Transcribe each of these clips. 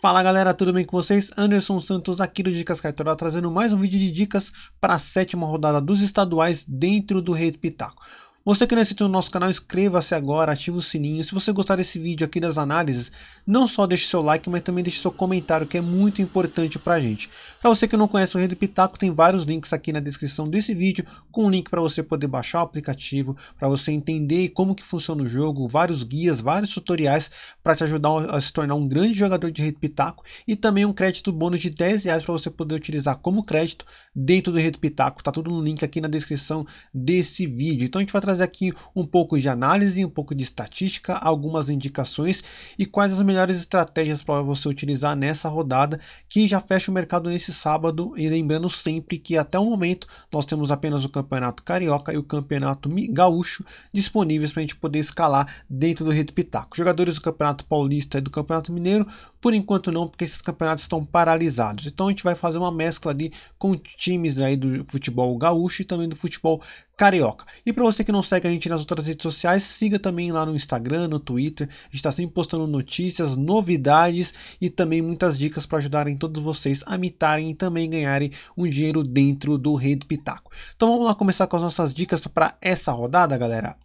Fala galera, tudo bem com vocês? Anderson Santos aqui do Dicas Cartola trazendo mais um vídeo de dicas para a sétima rodada dos estaduais dentro do Rei Pitaco. Você que não é inscrito no nosso canal, inscreva-se agora, ative o sininho. Se você gostar desse vídeo aqui das análises, não só deixe seu like, mas também deixe seu comentário, que é muito importante pra gente. Para você que não conhece o Rede Pitaco, tem vários links aqui na descrição desse vídeo, com um link para você poder baixar o aplicativo, para você entender como que funciona o jogo, vários guias, vários tutoriais para te ajudar a se tornar um grande jogador de Rede Pitaco e também um crédito bônus de 10 reais para você poder utilizar como crédito dentro do Rede Pitaco. Tá tudo no link aqui na descrição desse vídeo. Então a gente vai trazer traz aqui um pouco de análise, um pouco de estatística, algumas indicações e quais as melhores estratégias para você utilizar nessa rodada que já fecha o mercado nesse sábado. E lembrando sempre que até o momento nós temos apenas o Campeonato Carioca e o Campeonato Gaúcho disponíveis para a gente poder escalar dentro do Rede Pitaco. Jogadores do Campeonato Paulista e do Campeonato Mineiro, por enquanto não, porque esses campeonatos estão paralisados. Então a gente vai fazer uma mescla ali com times aí do futebol gaúcho e também do futebol Carioca. E para você que não segue a gente nas outras redes sociais, siga também lá no Instagram, no Twitter. A gente está sempre postando notícias, novidades e também muitas dicas para ajudarem todos vocês a mitarem e também ganharem um dinheiro dentro do Rei do Pitaco. Então vamos lá começar com as nossas dicas para essa rodada, galera.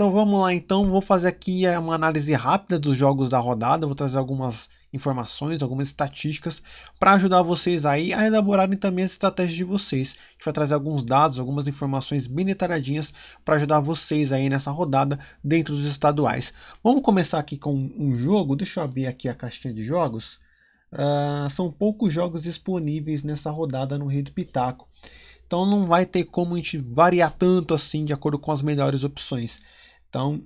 Então vamos lá então, vou fazer aqui uma análise rápida dos jogos da rodada, vou trazer algumas informações, algumas estatísticas para ajudar vocês aí a elaborarem também as estratégias de vocês. A gente vai trazer alguns dados, algumas informações bem detalhadinhas para ajudar vocês aí nessa rodada dentro dos estaduais. Vamos começar aqui com um jogo, deixa eu abrir aqui a caixinha de jogos. Uh, são poucos jogos disponíveis nessa rodada no Rei do Pitaco. Então não vai ter como a gente variar tanto assim de acordo com as melhores opções. Então,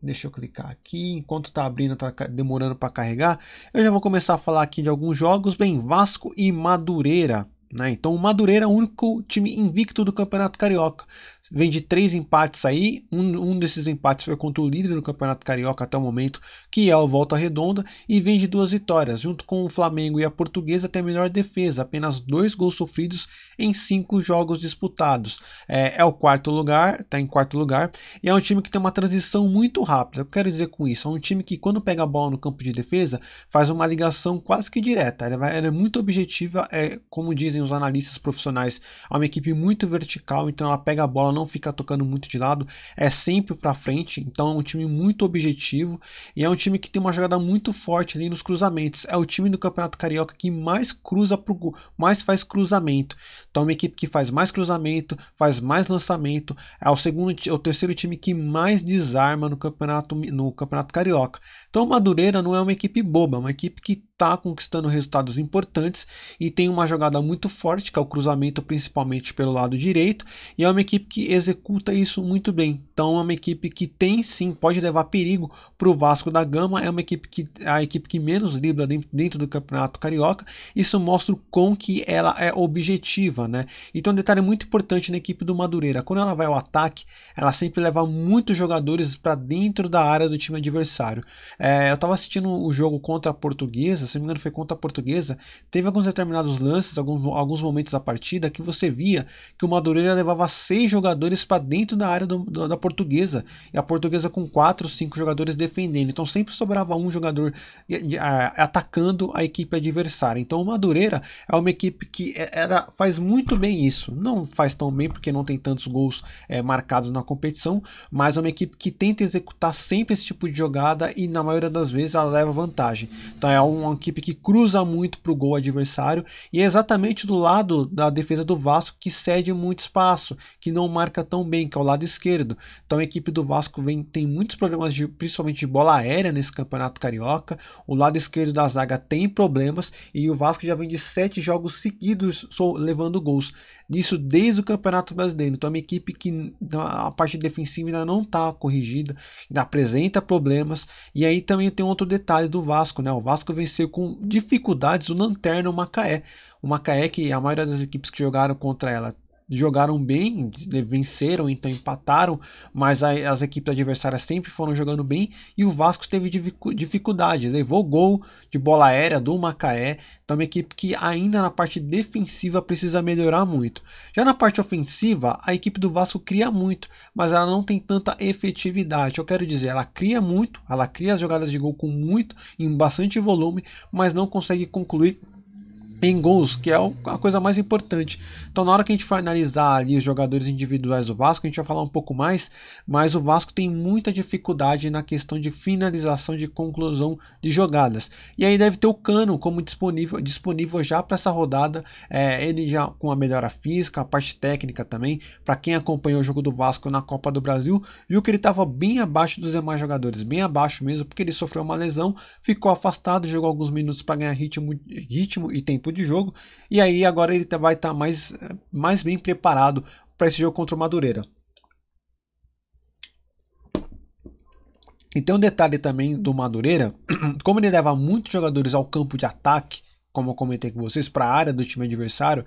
deixa eu clicar aqui. Enquanto está abrindo, está demorando para carregar. Eu já vou começar a falar aqui de alguns jogos. Bem, Vasco e Madureira. Né? Então o Madureira é o único time invicto do Campeonato Carioca. Vem de três empates aí. Um, um desses empates foi contra o líder do Campeonato Carioca até o momento, que é o Volta Redonda, e vem de duas vitórias. Junto com o Flamengo e a Portuguesa, tem a melhor defesa, apenas dois gols sofridos em cinco jogos disputados. É, é o quarto lugar, está em quarto lugar, e é um time que tem uma transição muito rápida. Eu quero dizer com isso, é um time que quando pega a bola no campo de defesa, faz uma ligação quase que direta. Ela, vai, ela é muito objetiva, é como dizem os analistas profissionais. É uma equipe muito vertical, então ela pega a bola, não fica tocando muito de lado, é sempre para frente. Então é um time muito objetivo e é um time que tem uma jogada muito forte ali nos cruzamentos. É o time do Campeonato Carioca que mais cruza pro gol, mais faz cruzamento. Então é uma equipe que faz mais cruzamento, faz mais lançamento. É o segundo, é o terceiro time que mais desarma no campeonato no Campeonato Carioca. Então, Madureira não é uma equipe boba, é uma equipe que está conquistando resultados importantes e tem uma jogada muito forte, que é o cruzamento principalmente pelo lado direito, e é uma equipe que executa isso muito bem. Então, é uma equipe que tem sim, pode levar perigo para o Vasco da Gama, é uma equipe que é a equipe que menos libra dentro do Campeonato Carioca. Isso mostra o com que ela é objetiva, né? Então, um detalhe muito importante na equipe do Madureira, quando ela vai ao ataque, ela sempre leva muitos jogadores para dentro da área do time adversário. É, eu estava assistindo o jogo contra a Portuguesa, se não me engano foi contra a Portuguesa. Teve alguns determinados lances, alguns, alguns momentos da partida, que você via que o Madureira levava seis jogadores para dentro da área do, do, da Portuguesa. E a Portuguesa com quatro, cinco jogadores defendendo. Então sempre sobrava um jogador atacando a equipe adversária. Então o Madureira é uma equipe que é, era, faz muito bem isso. Não faz tão bem porque não tem tantos gols é, marcados na competição, mas é uma equipe que tenta executar sempre esse tipo de jogada e na maioria maioria das vezes ela leva vantagem. Então é uma equipe que cruza muito para o gol adversário e é exatamente do lado da defesa do Vasco que cede muito espaço, que não marca tão bem, que é o lado esquerdo. Então a equipe do Vasco vem, tem muitos problemas, de, principalmente de bola aérea nesse campeonato carioca. O lado esquerdo da zaga tem problemas e o Vasco já vem de sete jogos seguidos levando gols disso desde o Campeonato Brasileiro. Então, é uma equipe que a parte defensiva ainda não está corrigida, ainda apresenta problemas. E aí também tem outro detalhe do Vasco, né? O Vasco venceu com dificuldades o Lanterna, o Macaé. O Macaé, que a maioria das equipes que jogaram contra ela jogaram bem, né, venceram, então empataram, mas as equipes adversárias sempre foram jogando bem e o Vasco teve dificuldade, levou gol de bola aérea do Macaé, então é uma equipe que ainda na parte defensiva precisa melhorar muito. Já na parte ofensiva, a equipe do Vasco cria muito, mas ela não tem tanta efetividade. Eu quero dizer, ela cria muito, ela cria as jogadas de gol com muito, em bastante volume, mas não consegue concluir em gols, que é a coisa mais importante. Então, na hora que a gente for analisar ali os jogadores individuais do Vasco, a gente vai falar um pouco mais, mas o Vasco tem muita dificuldade na questão de finalização de conclusão de jogadas. E aí deve ter o Cano como disponível, disponível já para essa rodada, é, ele já com a melhora física, a parte técnica também, para quem acompanhou o jogo do Vasco na Copa do Brasil, viu que ele estava bem abaixo dos demais jogadores, bem abaixo mesmo, porque ele sofreu uma lesão, ficou afastado, jogou alguns minutos para ganhar ritmo, ritmo e tempo de jogo. E aí agora ele tá, vai estar tá mais, mais bem preparado para esse jogo contra o Madureira. E tem um detalhe também do Madureira, como ele leva muitos jogadores ao campo de ataque, como eu comentei com vocês, para a área do time adversário,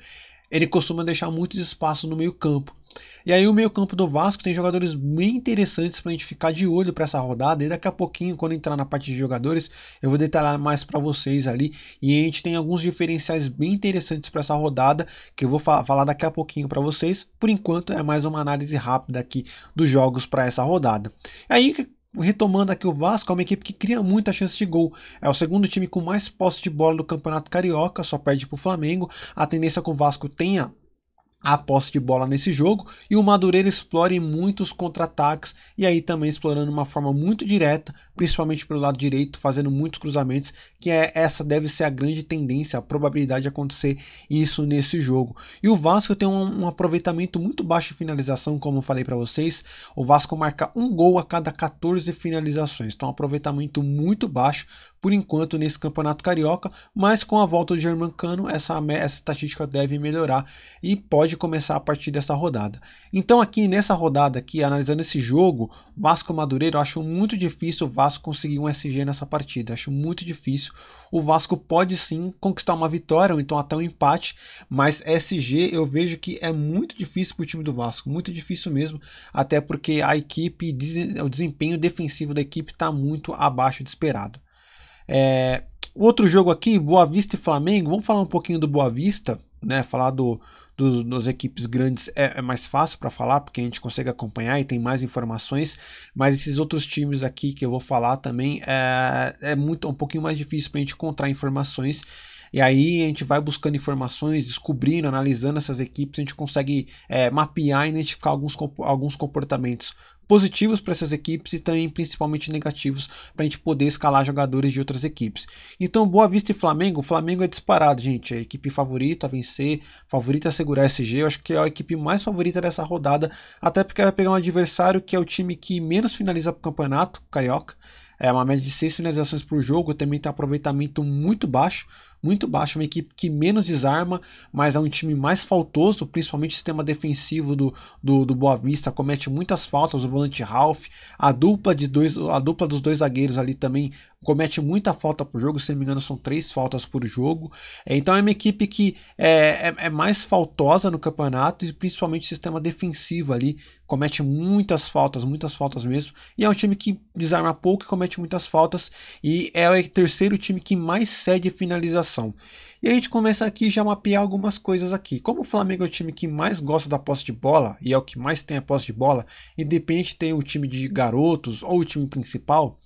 ele costuma deixar muito espaço no meio campo. E aí o meio-campo do Vasco tem jogadores bem interessantes para a gente ficar de olho para essa rodada. E daqui a pouquinho, quando entrar na parte de jogadores, eu vou detalhar mais para vocês ali. E a gente tem alguns diferenciais bem interessantes para essa rodada que eu vou fa falar daqui a pouquinho para vocês. Por enquanto, é mais uma análise rápida aqui dos jogos para essa rodada. Aí retomando aqui o Vasco, é uma equipe que cria muita chance de gol. É o segundo time com mais posse de bola do Campeonato Carioca, só perde para o Flamengo. A tendência é que o Vasco tenha a posse de bola nesse jogo e o Madureira explora em muitos contra-ataques e aí também explorando uma forma muito direta, principalmente pelo lado direito, fazendo muitos cruzamentos, que é essa deve ser a grande tendência, a probabilidade de acontecer isso nesse jogo. E o Vasco tem um, um aproveitamento muito baixo de finalização, como eu falei para vocês, o Vasco marca um gol a cada 14 finalizações, então um aproveitamento muito baixo, por enquanto nesse campeonato carioca, mas com a volta do Germancano, essa, essa estatística deve melhorar e pode começar a partir dessa rodada. Então, aqui nessa rodada, aqui, analisando esse jogo, Vasco Madureira, eu acho muito difícil o Vasco conseguir um SG nessa partida, acho muito difícil. O Vasco pode sim conquistar uma vitória ou então até um empate, mas SG eu vejo que é muito difícil para o time do Vasco, muito difícil mesmo, até porque a equipe, o desempenho defensivo da equipe está muito abaixo do esperado. É, outro jogo aqui, Boa Vista e Flamengo. Vamos falar um pouquinho do Boa Vista, né? Falar do, do, das equipes grandes é, é mais fácil para falar, porque a gente consegue acompanhar e tem mais informações, mas esses outros times aqui que eu vou falar também é, é muito um pouquinho mais difícil para a gente encontrar informações. E aí a gente vai buscando informações, descobrindo, analisando essas equipes, a gente consegue é, mapear e identificar alguns, alguns comportamentos positivos para essas equipes e também principalmente negativos para a gente poder escalar jogadores de outras equipes. Então, Boa Vista e Flamengo, o Flamengo é disparado, gente. É a equipe favorita a vencer, favorita a segurar SG. Eu acho que é a equipe mais favorita dessa rodada, até porque vai pegar um adversário que é o time que menos finaliza para o campeonato, Carioca. É uma média de 6 finalizações por jogo, também tem um aproveitamento muito baixo muito baixa, uma equipe que menos desarma, mas é um time mais faltoso, principalmente o sistema defensivo do, do, do Boa Vista, comete muitas faltas, o volante Ralph, a dupla, de dois, a dupla dos dois zagueiros ali também comete muita falta por jogo, se não me engano são três faltas por jogo, é, então é uma equipe que é, é, é mais faltosa no campeonato e principalmente o sistema defensivo ali comete muitas faltas, muitas faltas mesmo, e é um time que desarma pouco e comete muitas faltas, e é o terceiro time que mais cede finalização e a gente começa aqui já a mapear algumas coisas aqui. Como o Flamengo é o time que mais gosta da posse de bola e é o que mais tem a posse de bola, independente tem o time de garotos ou o time principal,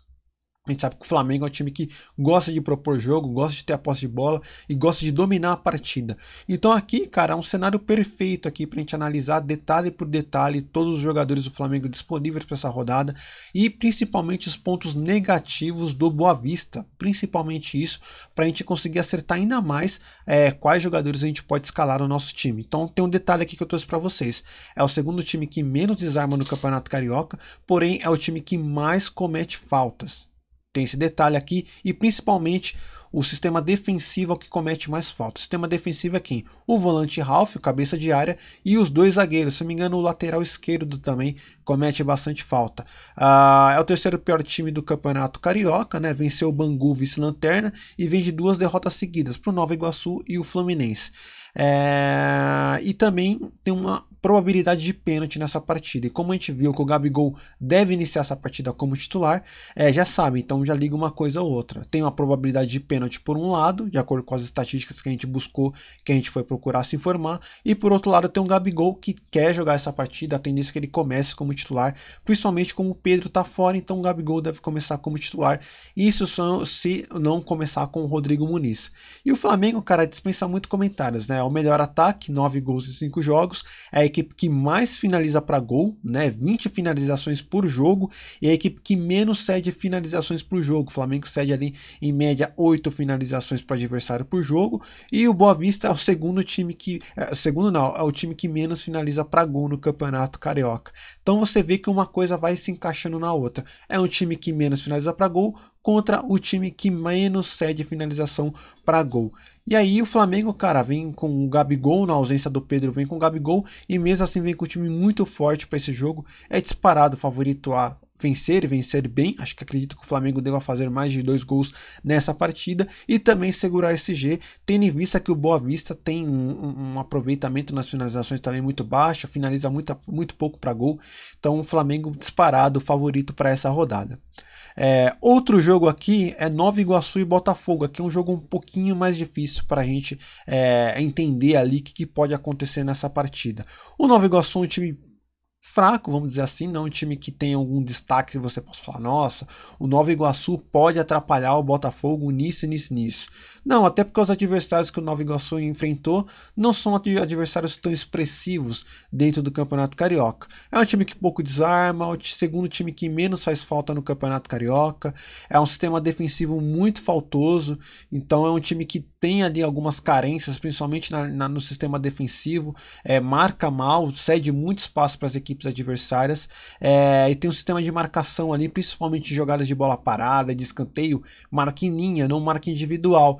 a gente sabe que o Flamengo é um time que gosta de propor jogo, gosta de ter a posse de bola e gosta de dominar a partida. Então aqui, cara, é um cenário perfeito aqui para a gente analisar detalhe por detalhe todos os jogadores do Flamengo disponíveis para essa rodada e principalmente os pontos negativos do Boa Vista, principalmente isso, para a gente conseguir acertar ainda mais é, quais jogadores a gente pode escalar no nosso time. Então tem um detalhe aqui que eu trouxe para vocês. É o segundo time que menos desarma no Campeonato Carioca, porém é o time que mais comete faltas tem esse detalhe aqui e principalmente o sistema defensivo é o que comete mais falta. O sistema defensivo é quem? O volante Ralph, o cabeça de área, e os dois zagueiros. Se não me engano, o lateral esquerdo também comete bastante falta. Ah, é o terceiro pior time do campeonato carioca, né? Venceu o Bangu, vice-lanterna, e vem de duas derrotas seguidas para o Nova Iguaçu e o Fluminense. É... E também tem uma probabilidade de pênalti nessa partida. E como a gente viu que o Gabigol deve iniciar essa partida como titular, é, já sabe, então já liga uma coisa ou outra. Tem uma probabilidade de pênalti por um lado, de acordo com as estatísticas que a gente buscou, que a gente foi procurar se informar, e por outro lado tem um Gabigol que quer jogar essa partida, a tendência é que ele comece como titular, principalmente como o Pedro está fora, então o Gabigol deve começar como titular. Isso são, se não começar com o Rodrigo Muniz. E o Flamengo, cara, dispensa muito comentários, né? É o melhor ataque, 9 gols em 5 jogos, é equipe que mais finaliza para gol, né? 20 finalizações por jogo, e a equipe que menos cede finalizações por jogo. O Flamengo cede ali em média 8 finalizações para adversário por jogo, e o Boa Vista é o segundo time que, é, segundo não, é o time que menos finaliza para gol no Campeonato Carioca. Então você vê que uma coisa vai se encaixando na outra. É um time que menos finaliza para gol, contra o time que menos cede finalização para gol. E aí o Flamengo, cara, vem com o Gabigol na ausência do Pedro, vem com o Gabigol e mesmo assim vem com um time muito forte para esse jogo. É disparado favorito a vencer e vencer bem. Acho que acredito que o Flamengo deva fazer mais de dois gols nessa partida e também segurar esse G, tendo em vista que o Boa Vista tem um, um aproveitamento nas finalizações também muito baixo, finaliza muito, muito pouco para gol. Então o Flamengo disparado favorito para essa rodada. É, outro jogo aqui é Nova Iguaçu e Botafogo. Aqui é um jogo um pouquinho mais difícil para a gente é, entender ali o que, que pode acontecer nessa partida. O Nova Iguaçu é um time fraco, vamos dizer assim, não é um time que tem algum destaque, você possa falar, nossa, o Nova Iguaçu pode atrapalhar o Botafogo nisso, nisso, nisso. Não, até porque os adversários que o Nova Iguaçu enfrentou não são adversários tão expressivos dentro do Campeonato Carioca. É um time que pouco desarma, é o segundo time que menos faz falta no Campeonato Carioca, é um sistema defensivo muito faltoso, então é um time que tem ali algumas carências, principalmente na, na, no sistema defensivo, é, marca mal, cede muito espaço para as equipes adversárias, é, e tem um sistema de marcação ali, principalmente jogadas de bola parada, de escanteio, marca em linha, não marca individual.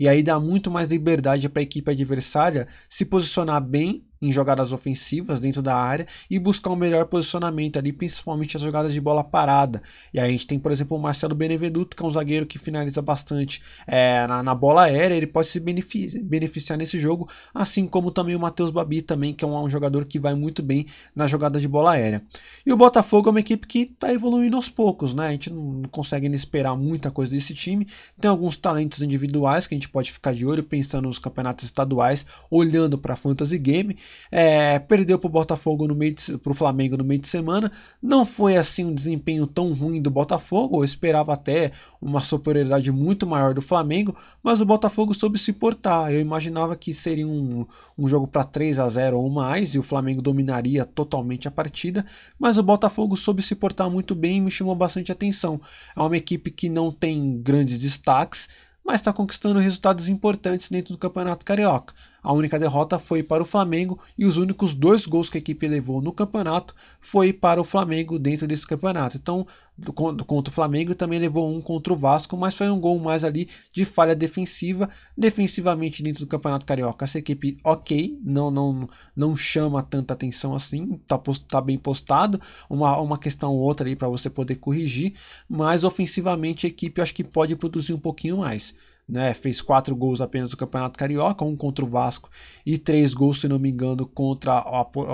E aí dá muito mais liberdade para a equipe adversária se posicionar bem em jogadas ofensivas dentro da área e buscar um melhor posicionamento ali, principalmente as jogadas de bola parada. E aí a gente tem, por exemplo, o Marcelo Beneveduto, que é um zagueiro que finaliza bastante é, na, na, bola aérea, ele pode se beneficiar, beneficiar nesse jogo, assim como também o Matheus Babi, também, que é um, um, jogador que vai muito bem na jogada de bola aérea. E o Botafogo é uma equipe que está evoluindo aos poucos, né? A gente não consegue esperar muita coisa desse time. Tem alguns talentos individuais que a gente pode ficar de olho pensando nos campeonatos estaduais, olhando para a Fantasy Game. É, perdeu para o Botafogo no meio para o Flamengo no meio de semana. Não foi assim um desempenho tão ruim do Botafogo. Eu esperava até uma superioridade muito maior do Flamengo, mas o Botafogo soube se portar. Eu imaginava que seria um, um jogo para 3 a 0 ou mais e o Flamengo dominaria totalmente a partida, mas o Botafogo soube se portar muito bem e me chamou bastante atenção. É uma equipe que não tem grandes destaques, mas está conquistando resultados importantes dentro do Campeonato Carioca. A única derrota foi para o Flamengo e os únicos dois gols que a equipe levou no campeonato foi para o Flamengo dentro desse campeonato. Então, contra o Flamengo também levou um contra o Vasco, mas foi um gol mais ali de falha defensiva. Defensivamente dentro do Campeonato Carioca, essa equipe ok, não não não chama tanta atenção assim, tá, tá bem postado, uma, uma questão ou outra aí para você poder corrigir, mas ofensivamente a equipe acho que pode produzir um pouquinho mais né, fez quatro gols apenas no Campeonato Carioca, um contra o Vasco e três gols, se não me engano, contra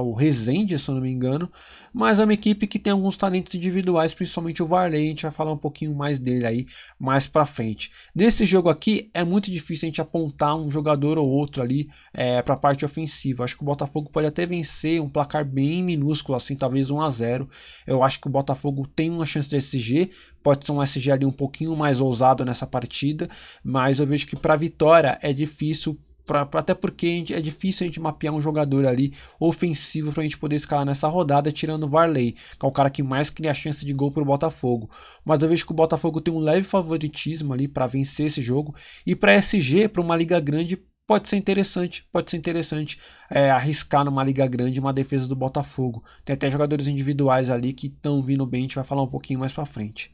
o Rezende, se não me engano mas é uma equipe que tem alguns talentos individuais, principalmente o Varley, a gente vai falar um pouquinho mais dele aí mais para frente. Nesse jogo aqui é muito difícil a gente apontar um jogador ou outro ali é, para a parte ofensiva. Acho que o Botafogo pode até vencer um placar bem minúsculo, assim, talvez 1 a 0. Eu acho que o Botafogo tem uma chance de SG, pode ser um SG ali um pouquinho mais ousado nessa partida, mas eu vejo que para vitória é difícil Pra, até porque gente, é difícil a gente mapear um jogador ali ofensivo para a gente poder escalar nessa rodada, tirando o Varley, que é o cara que mais cria chance de gol para o Botafogo. Mas eu vejo que o Botafogo tem um leve favoritismo ali para vencer esse jogo, e para SG, para uma liga grande, pode ser interessante, pode ser interessante é, arriscar numa liga grande uma defesa do Botafogo. Tem até jogadores individuais ali que estão vindo bem, a gente vai falar um pouquinho mais para frente.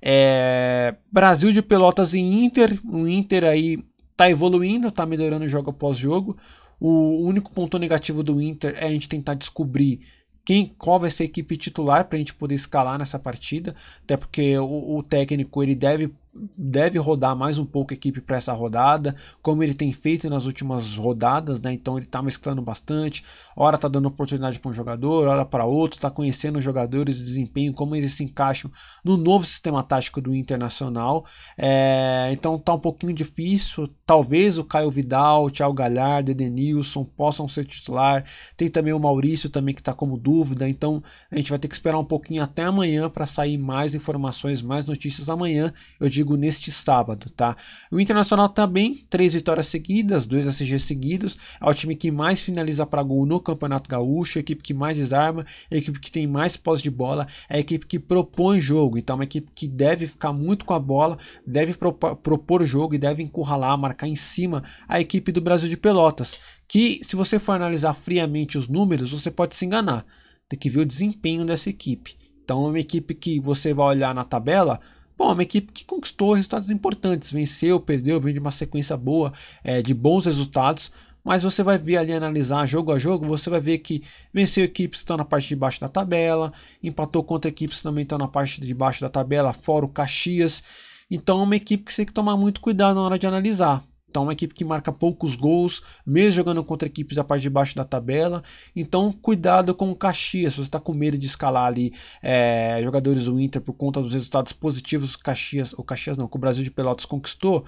É, Brasil de Pelotas e Inter, o Inter aí tá evoluindo, tá melhorando jogo após jogo. O único ponto negativo do Inter é a gente tentar descobrir quem, qual vai ser a equipe titular para a gente poder escalar nessa partida, até porque o, o técnico ele deve deve rodar mais um pouco a equipe para essa rodada, como ele tem feito nas últimas rodadas, né? Então ele está mesclando bastante, hora está dando oportunidade para um jogador, hora para outro, está conhecendo os jogadores, o desempenho, como eles se encaixam no novo sistema tático do Internacional. É, então está um pouquinho difícil, talvez o Caio Vidal, o Thiago Galhardo, Edenilson possam ser titular. Tem também o Maurício também que está como dúvida, então a gente vai ter que esperar um pouquinho até amanhã para sair mais informações, mais notícias amanhã. Eu digo neste sábado, tá? O Internacional também, três vitórias seguidas, dois SG seguidos, é o time que mais finaliza para gol no Campeonato Gaúcho, a equipe que mais desarma, a equipe que tem mais posse de bola, é a equipe que propõe jogo, então é uma equipe que deve ficar muito com a bola, deve propor jogo e deve encurralar, marcar em cima a equipe do Brasil de Pelotas, que se você for analisar friamente os números, você pode se enganar. Tem que ver o desempenho dessa equipe. Então, é uma equipe que você vai olhar na tabela, Bom, uma equipe que conquistou resultados importantes, venceu, perdeu, vem de uma sequência boa, é, de bons resultados, mas você vai ver ali analisar jogo a jogo, você vai ver que venceu equipes que estão na parte de baixo da tabela, empatou contra equipes que também estão na parte de baixo da tabela, fora o Caxias. Então é uma equipe que você tem que tomar muito cuidado na hora de analisar. Então, uma equipe que marca poucos gols, mesmo jogando contra equipes da parte de baixo da tabela. Então, cuidado com o Caxias. Se você está com medo de escalar ali é, jogadores do Inter por conta dos resultados positivos que o Caxias, o Caxias não, que o Brasil de Pelotas conquistou,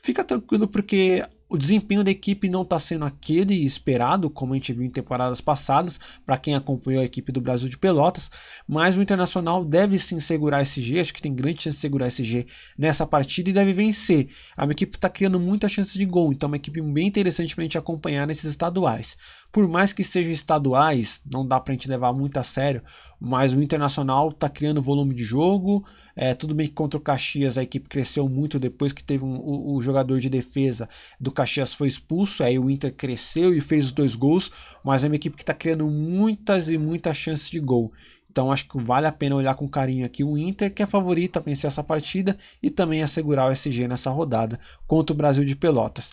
fica tranquilo porque o desempenho da equipe não está sendo aquele esperado, como a gente viu em temporadas passadas, para quem acompanhou a equipe do Brasil de Pelotas, mas o Internacional deve sim segurar esse G, acho que tem grande chance de segurar esse G nessa partida e deve vencer. A minha equipe está criando muita chance de gol, então é uma equipe bem interessante para a gente acompanhar nesses estaduais. Por mais que sejam estaduais, não dá para a gente levar muito a sério, mas o Internacional está criando volume de jogo, é, tudo bem que contra o Caxias a equipe cresceu muito depois que teve um, o, o, jogador de defesa do Caxias foi expulso, aí o Inter cresceu e fez os dois gols, mas é uma equipe que está criando muitas e muitas chances de gol. Então acho que vale a pena olhar com carinho aqui o Inter, que é favorito a vencer essa partida e também assegurar o SG nessa rodada contra o Brasil de Pelotas.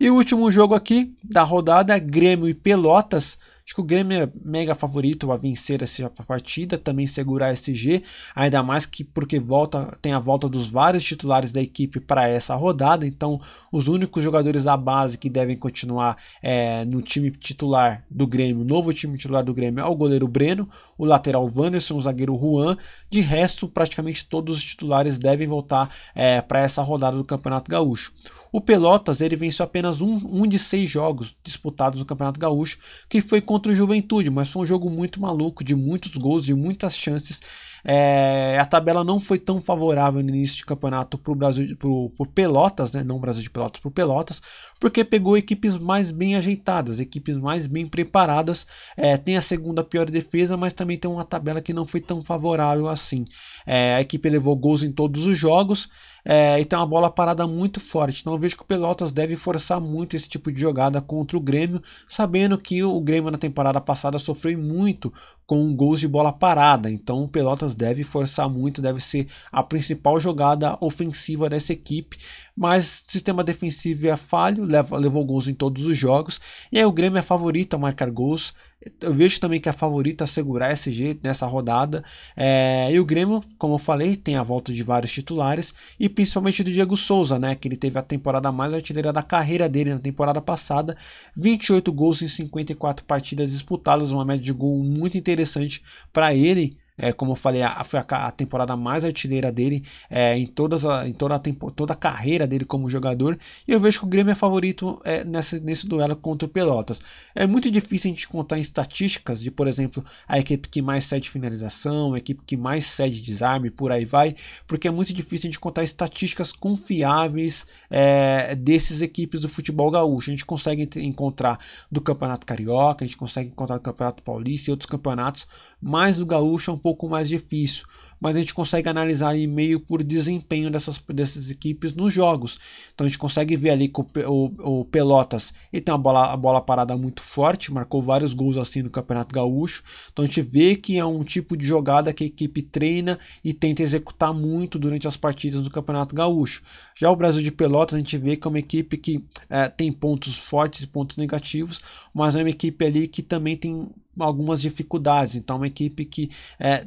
E o último jogo aqui da rodada, é Grêmio e Pelotas. Acho que o Grêmio é mega favorito a vencer essa partida, também segurar a S.G. ainda mais que porque volta tem a volta dos vários titulares da equipe para essa rodada, então os únicos jogadores da base que devem continuar é, no time titular do Grêmio, novo time titular do Grêmio, é o goleiro Breno, o lateral Wanderson, o zagueiro Juan, de resto praticamente todos os titulares devem voltar é, para essa rodada do Campeonato Gaúcho. O Pelotas ele venceu apenas um, um de seis jogos disputados no Campeonato Gaúcho, que foi contra o Juventude, mas foi um jogo muito maluco, de muitos gols, de muitas chances. É, a tabela não foi tão favorável no início de campeonato para o Pelotas, né? não Brasil de Pelotas, para Pelotas, porque pegou equipes mais bem ajeitadas, equipes mais bem preparadas. É, tem a segunda pior defesa, mas também tem uma tabela que não foi tão favorável assim. É, a equipe levou gols em todos os jogos. É, e tem uma bola parada muito forte. Então eu vejo que o Pelotas deve forçar muito esse tipo de jogada contra o Grêmio, sabendo que o Grêmio na temporada passada sofreu muito com gols de bola parada. Então o Pelotas deve forçar muito, deve ser a principal jogada ofensiva dessa equipe. Mas sistema defensivo é falho, leva, levou gols em todos os jogos. E aí o Grêmio é favorito a marcar gols. Eu vejo também que a favorita a segurar esse jeito nessa rodada. É, e o Grêmio, como eu falei, tem a volta de vários titulares e principalmente do Diego Souza, né? Que ele teve a temporada mais artilheira da carreira dele na temporada passada: 28 gols em 54 partidas disputadas, uma média de gol muito interessante para ele. É, como eu falei, a, foi a, a temporada mais artilheira dele é, em, todas a, em toda, a tempo, toda a carreira dele como jogador. E eu vejo que o Grêmio é favorito é, nessa, nesse duelo contra o Pelotas. É muito difícil a gente contar em estatísticas de, por exemplo, a equipe que mais cede finalização, a equipe que mais cede desarme, por aí vai, porque é muito difícil a gente contar estatísticas confiáveis é, desses equipes do futebol gaúcho. A gente consegue encontrar do Campeonato Carioca, a gente consegue encontrar do Campeonato Paulista e outros campeonatos, mas o gaúcho é um pouco pouco mais difícil, mas a gente consegue analisar ali meio por desempenho dessas, dessas equipes nos jogos. Então a gente consegue ver ali que o, o, o Pelotas e tem uma bola, a bola parada muito forte, marcou vários gols assim no Campeonato Gaúcho. Então a gente vê que é um tipo de jogada que a equipe treina e tenta executar muito durante as partidas do Campeonato Gaúcho. Já o Brasil de Pelotas a gente vê que é uma equipe que é, tem pontos fortes e pontos negativos, mas é uma equipe ali que também tem algumas dificuldades. Então, é uma equipe que é,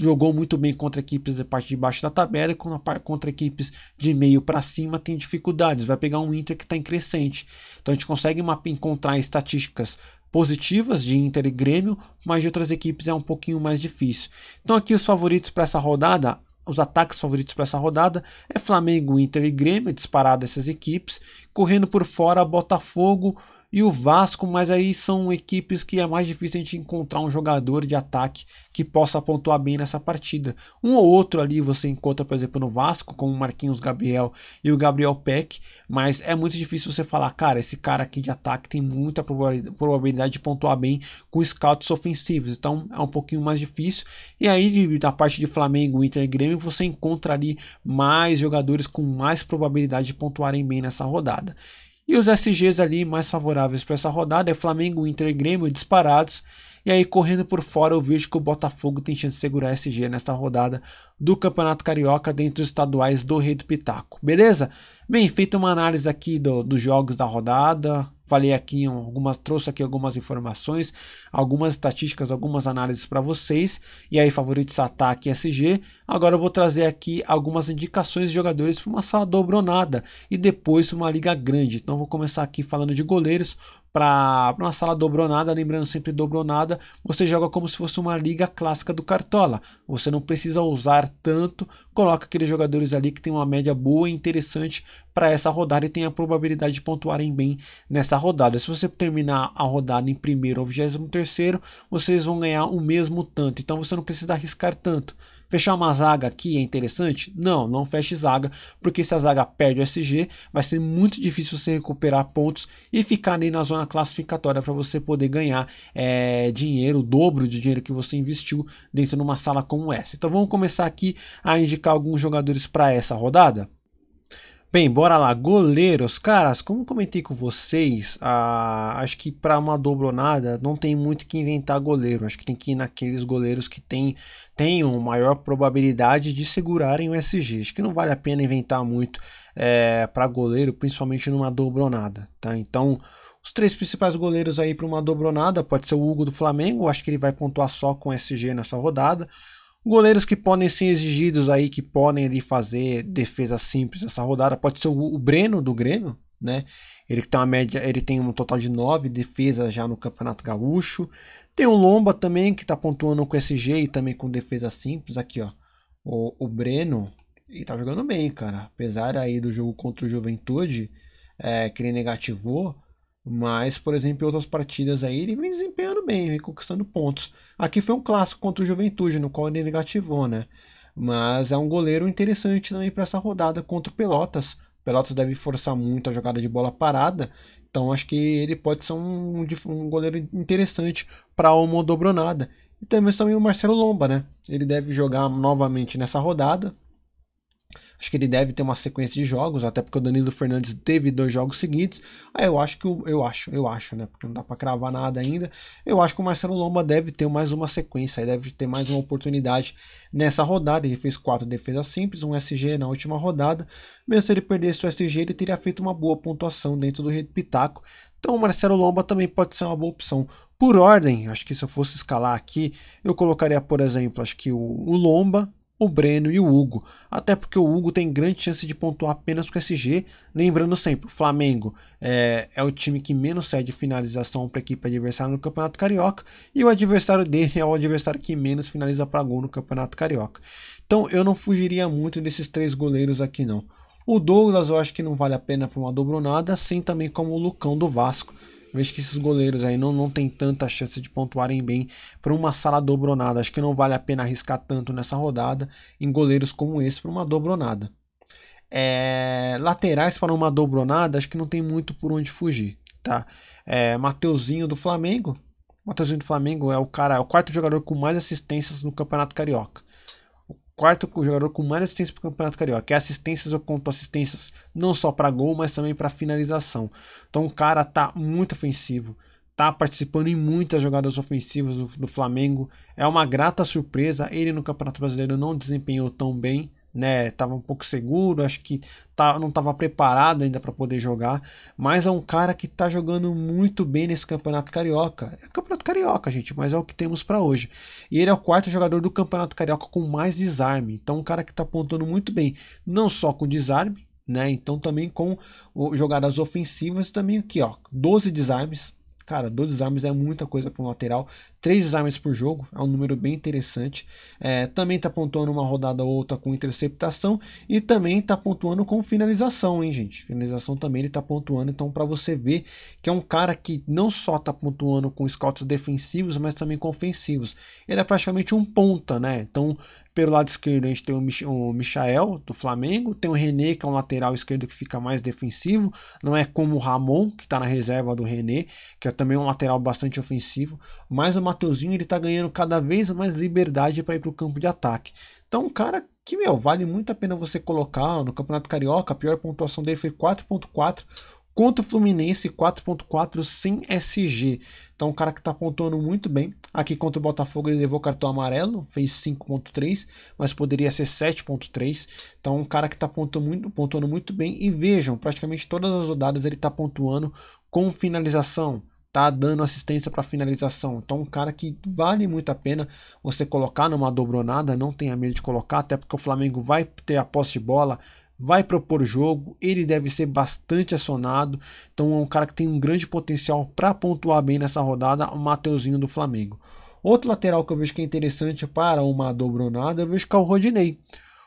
jogou muito bem contra equipes da parte de baixo da tabela, contra equipes de meio para cima tem dificuldades. Vai pegar um Inter que está em crescente. Então a gente consegue encontrar estatísticas positivas de Inter e Grêmio, mas de outras equipes é um pouquinho mais difícil. Então aqui os favoritos para essa rodada, os ataques favoritos para essa rodada é Flamengo, Inter e Grêmio, disparado essas equipes, correndo por fora Botafogo, e o Vasco, mas aí são equipes que é mais difícil a gente encontrar um jogador de ataque que possa pontuar bem nessa partida. Um ou outro ali você encontra, por exemplo, no Vasco, como o Marquinhos Gabriel e o Gabriel Peck, mas é muito difícil você falar, cara, esse cara aqui de ataque tem muita probabilidade de pontuar bem com scouts ofensivos, então é um pouquinho mais difícil. E aí, da parte de Flamengo, Inter e Grêmio, você encontra ali mais jogadores com mais probabilidade de pontuarem bem nessa rodada. E os SGs ali mais favoráveis para essa rodada é Flamengo, Inter e Grêmio disparados. E aí, correndo por fora, eu vejo que o Botafogo tem chance de segurar SG nessa rodada do Campeonato Carioca dentro dos estaduais do Rei do Pitaco. Beleza? Bem, feita uma análise aqui do, dos jogos da rodada, Falei aqui algumas, trouxe aqui algumas informações, algumas estatísticas, algumas análises para vocês. E aí, favoritos ataque SG. Agora eu vou trazer aqui algumas indicações de jogadores para uma sala dobronada e depois para uma liga grande. Então vou começar aqui falando de goleiros para uma sala dobronada, lembrando sempre dobronada, você joga como se fosse uma liga clássica do Cartola. Você não precisa usar tanto, coloca aqueles jogadores ali que tem uma média boa e interessante para essa rodada e tem a probabilidade de pontuarem bem nessa rodada. Se você terminar a rodada em primeiro ou vigésimo terceiro, vocês vão ganhar o mesmo tanto. Então você não precisa arriscar tanto. Fechar uma zaga aqui é interessante? Não, não feche zaga, porque se a zaga perde o SG, vai ser muito difícil você recuperar pontos e ficar ali na zona classificatória para você poder ganhar é, dinheiro, o dobro de dinheiro que você investiu dentro de uma sala como essa. Então vamos começar aqui a indicar alguns jogadores para essa rodada? Bem, bora lá. Goleiros, caras, como comentei com vocês, ah, acho que para uma dobronada não tem muito que inventar goleiro. Acho que tem que ir naqueles goleiros que tem, tenham maior probabilidade de segurarem o SG. Acho que não vale a pena inventar muito é, eh, para goleiro, principalmente numa dobronada, tá? Então, os três principais goleiros aí para uma dobronada pode ser o Hugo do Flamengo, acho que ele vai pontuar só com SG nessa rodada. Goleiros que podem ser exigidos aí, que podem ali fazer defesa simples essa rodada, pode ser o, Breno do Grêmio, né? Ele tem uma média, ele tem um total de nove defesas já no Campeonato Gaúcho. Tem o Lomba também que está pontuando com SG e também com defesa simples aqui, ó. O, o Breno e tá jogando bem, cara. Apesar aí do jogo contra o Juventude, é, que ele negativou, mas, por exemplo, em outras partidas aí ele vem desempenhando bem, vem conquistando pontos. Aqui foi um clássico contra o Juventude, no qual ele é negativou, né? Mas é um goleiro interessante também para essa rodada contra o Pelotas. O Pelotas deve forçar muito a jogada de bola parada, então acho que ele pode ser um, um goleiro interessante para uma dobronada. E também, também o Marcelo Lomba, né? Ele deve jogar novamente nessa rodada, Acho que ele deve ter uma sequência de jogos, até porque o Danilo Fernandes teve dois jogos seguidos. Aí eu acho que o, eu acho, eu acho, né? Porque não dá para cravar nada ainda. Eu acho que o Marcelo Lomba deve ter mais uma sequência, deve ter mais uma oportunidade nessa rodada. Ele fez quatro defesas simples, um SG na última rodada. Mesmo se ele perdesse o SG, ele teria feito uma boa pontuação dentro do Rede Pitaco. Então o Marcelo Lomba também pode ser uma boa opção. Por ordem, acho que se eu fosse escalar aqui, eu colocaria, por exemplo, acho que o, o Lomba, o Breno e o Hugo, até porque o Hugo tem grande chance de pontuar apenas com o SG, lembrando sempre, o Flamengo é, é o time que menos cede finalização para a equipe adversária no Campeonato Carioca, e o adversário dele é o adversário que menos finaliza para gol no Campeonato Carioca. Então eu não fugiria muito desses três goleiros aqui não. O Douglas eu acho que não vale a pena para uma dobronada, assim também como o Lucão do Vasco, Vejo que esses goleiros aí não, não tem tanta chance de pontuarem bem para uma sala dobronada. Acho que não vale a pena arriscar tanto nessa rodada em goleiros como esse para uma dobronada. É, laterais para uma dobronada, acho que não tem muito por onde fugir. Tá? É, Mateuzinho do Flamengo. Mateuzinho do Flamengo é o cara, é o quarto jogador com mais assistências no Campeonato Carioca quarto jogador com mais assistências para o Campeonato Carioca. que é assistências ou conto assistências não só para gol, mas também para finalização. Então o cara tá muito ofensivo, tá participando em muitas jogadas ofensivas do, do Flamengo. É uma grata surpresa. Ele no Campeonato Brasileiro não desempenhou tão bem, né? Tava um pouco seguro, acho que tá, não estava preparado ainda para poder jogar, mas é um cara que está jogando muito bem nesse Campeonato Carioca. É Campeonato Carioca, gente, mas é o que temos para hoje. E ele é o quarto jogador do Campeonato Carioca com mais desarme, então é um cara que está apontando muito bem, não só com desarme, né? Então também com jogadas ofensivas também aqui, ó, 12 desarmes, Cara, dois desarmes é muita coisa para um lateral. Três desarmes por jogo é um número bem interessante. É, também está pontuando uma rodada ou outra com interceptação e também está pontuando com finalização, hein, gente? Finalização também ele está pontuando. Então, para você ver que é um cara que não só está pontuando com scouts defensivos, mas também com ofensivos. Ele é praticamente um ponta, né? Então, pelo lado esquerdo a gente tem o, Mich o Michael do Flamengo, tem o René, que é um lateral esquerdo que fica mais defensivo, não é como o Ramon, que está na reserva do René, que é também um lateral bastante ofensivo, mas o Mateuzinho ele está ganhando cada vez mais liberdade para ir para o campo de ataque. Então, um cara que, meu, vale muito a pena você colocar no Campeonato Carioca, a pior pontuação dele foi 4.4 contra o Fluminense 4.4 sem SG. Então, um cara que está pontuando muito bem. Aqui contra o Botafogo ele levou cartão amarelo, fez 5.3, mas poderia ser 7.3. Então, um cara que está pontuando muito, pontuando muito bem. E vejam, praticamente todas as rodadas ele está pontuando com finalização. Tá dando assistência para finalização. Então, um cara que vale muito a pena você colocar numa dobronada. Não tenha medo de colocar, até porque o Flamengo vai ter a posse de bola vai propor jogo, ele deve ser bastante acionado. Então é um cara que tem um grande potencial para pontuar bem nessa rodada, o Mateuzinho do Flamengo. Outro lateral que eu vejo que é interessante para uma dobronada, eu vejo que é o Rodinei.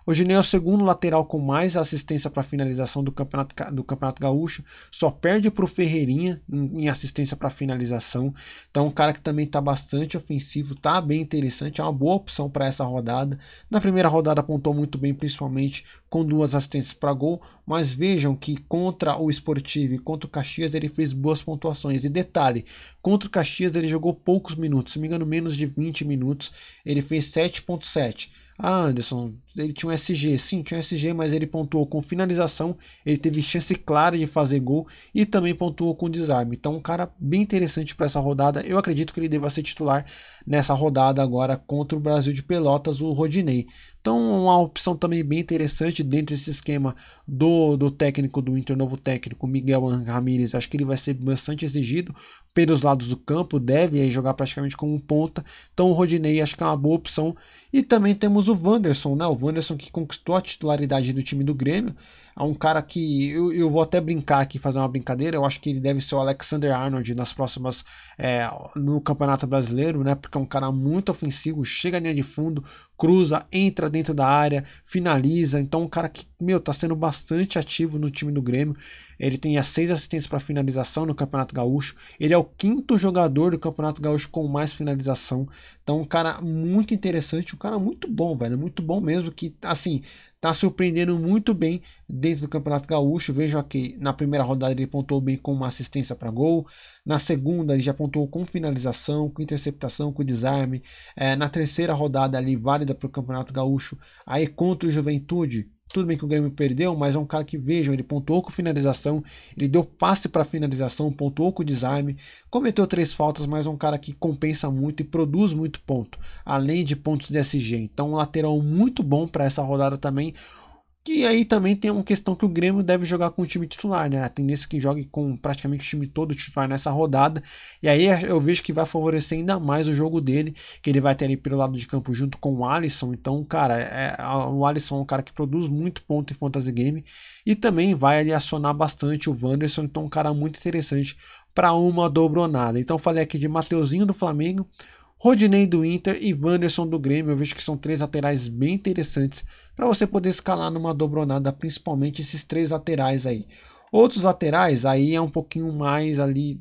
O Ginei é o segundo lateral com mais assistência para finalização do campeonato, do campeonato Gaúcho. Só perde para o Ferreirinha em assistência para finalização. Então, é um cara que também está bastante ofensivo, está bem interessante, é uma boa opção para essa rodada. Na primeira rodada apontou muito bem, principalmente com duas assistências para gol. Mas vejam que contra o Sportivo e contra o Caxias ele fez boas pontuações. E detalhe, contra o Caxias ele jogou poucos minutos, se me engano, menos de 20 minutos. Ele fez 7,7. Ah, Anderson, ele tinha um SG. Sim, tinha um SG, mas ele pontuou com finalização, ele teve chance clara de fazer gol e também pontuou com desarme. Então, um cara bem interessante para essa rodada. Eu acredito que ele deva ser titular nessa rodada agora contra o Brasil de Pelotas, o Rodinei. Então, uma opção também bem interessante dentro desse esquema do, do técnico do Inter, novo técnico Miguel Ramírez. Acho que ele vai ser bastante exigido pelos lados do campo, deve aí, jogar praticamente como ponta. Então, o Rodinei acho que é uma boa opção. E também temos o Wanderson, né? O Wanderson que conquistou a titularidade do time do Grêmio. É um cara que eu, eu vou até brincar aqui, fazer uma brincadeira. Eu acho que ele deve ser o Alexander Arnold nas próximas é, no Campeonato Brasileiro, né? Porque é um cara muito ofensivo, chega à linha de fundo, cruza, entra dentro da área, finaliza. Então, um cara que, meu, tá sendo bastante ativo no time do Grêmio. Ele tem as seis assistências para finalização no Campeonato Gaúcho. Ele é o quinto jogador do Campeonato Gaúcho com mais finalização. Então, um cara muito interessante, um cara muito bom, velho. Muito bom mesmo. Que, assim, tá surpreendendo muito bem dentro do Campeonato Gaúcho. Vejam aqui, na primeira rodada ele pontuou bem com uma assistência para gol. Na segunda, ele já pontuou com finalização, com interceptação, com desarme. É, na terceira rodada, ali, válida para o Campeonato Gaúcho, aí contra o Juventude. Tudo bem que o Grêmio perdeu, mas é um cara que vejam, ele pontuou com finalização, ele deu passe para finalização, pontuou com desarme, cometeu três faltas, mas é um cara que compensa muito e produz muito ponto, além de pontos de SG. Então, um lateral muito bom para essa rodada também. Que aí também tem uma questão que o Grêmio deve jogar com o time titular, né? A tendência é que jogue com praticamente o time todo titular nessa rodada. E aí é, eu vejo que vai favorecer ainda mais o jogo dele, que ele vai ter ali pelo lado de campo junto com o Alisson. Então, cara, é, o Alisson é um cara que produz muito ponto em Fantasy Game e também vai ali acionar bastante o Wanderson. Então, um cara muito interessante para uma dobronada. Então, falei aqui de Mateuzinho do Flamengo. Rodinei do Inter e Wanderson do Grêmio. Eu vejo que são três laterais bem interessantes para você poder escalar numa dobronada, principalmente esses três laterais aí. Outros laterais aí é um pouquinho mais ali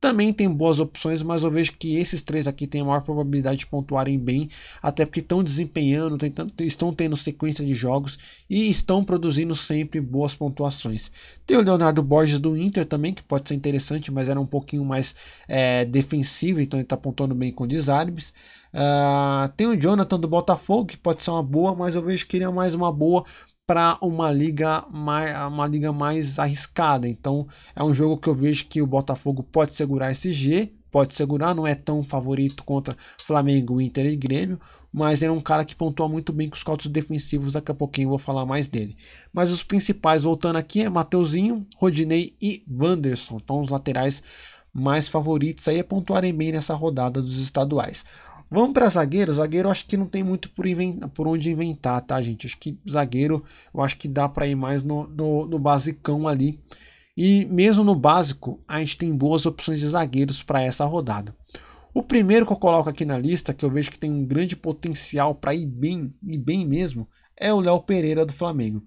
também tem boas opções, mas eu vejo que esses três aqui têm a maior probabilidade de pontuarem bem, até porque estão desempenhando, tentando, estão tendo sequência de jogos e estão produzindo sempre boas pontuações. Tem o Leonardo Borges do Inter também, que pode ser interessante, mas era um pouquinho mais é, defensivo, então ele está pontuando bem com desarmes. Uh, tem o Jonathan do Botafogo, que pode ser uma boa, mas eu vejo que ele é mais uma boa para uma liga mais uma liga mais arriscada. Então é um jogo que eu vejo que o Botafogo pode segurar esse G, pode segurar, não é tão favorito contra Flamengo, Inter e Grêmio, mas é um cara que pontua muito bem com os cortes defensivos, daqui a pouquinho eu vou falar mais dele. Mas os principais voltando aqui é Mateuzinho, Rodinei e Wanderson, então os laterais mais favoritos aí a é pontuarem bem nessa rodada dos estaduais. Vamos para zagueiro. Zagueiro acho que não tem muito por, inventar, por onde inventar, tá, gente? Acho que zagueiro eu acho que dá para ir mais no, no, no, basicão ali. E mesmo no básico, a gente tem boas opções de zagueiros para essa rodada. O primeiro que eu coloco aqui na lista, que eu vejo que tem um grande potencial para ir bem, e bem mesmo, é o Léo Pereira do Flamengo.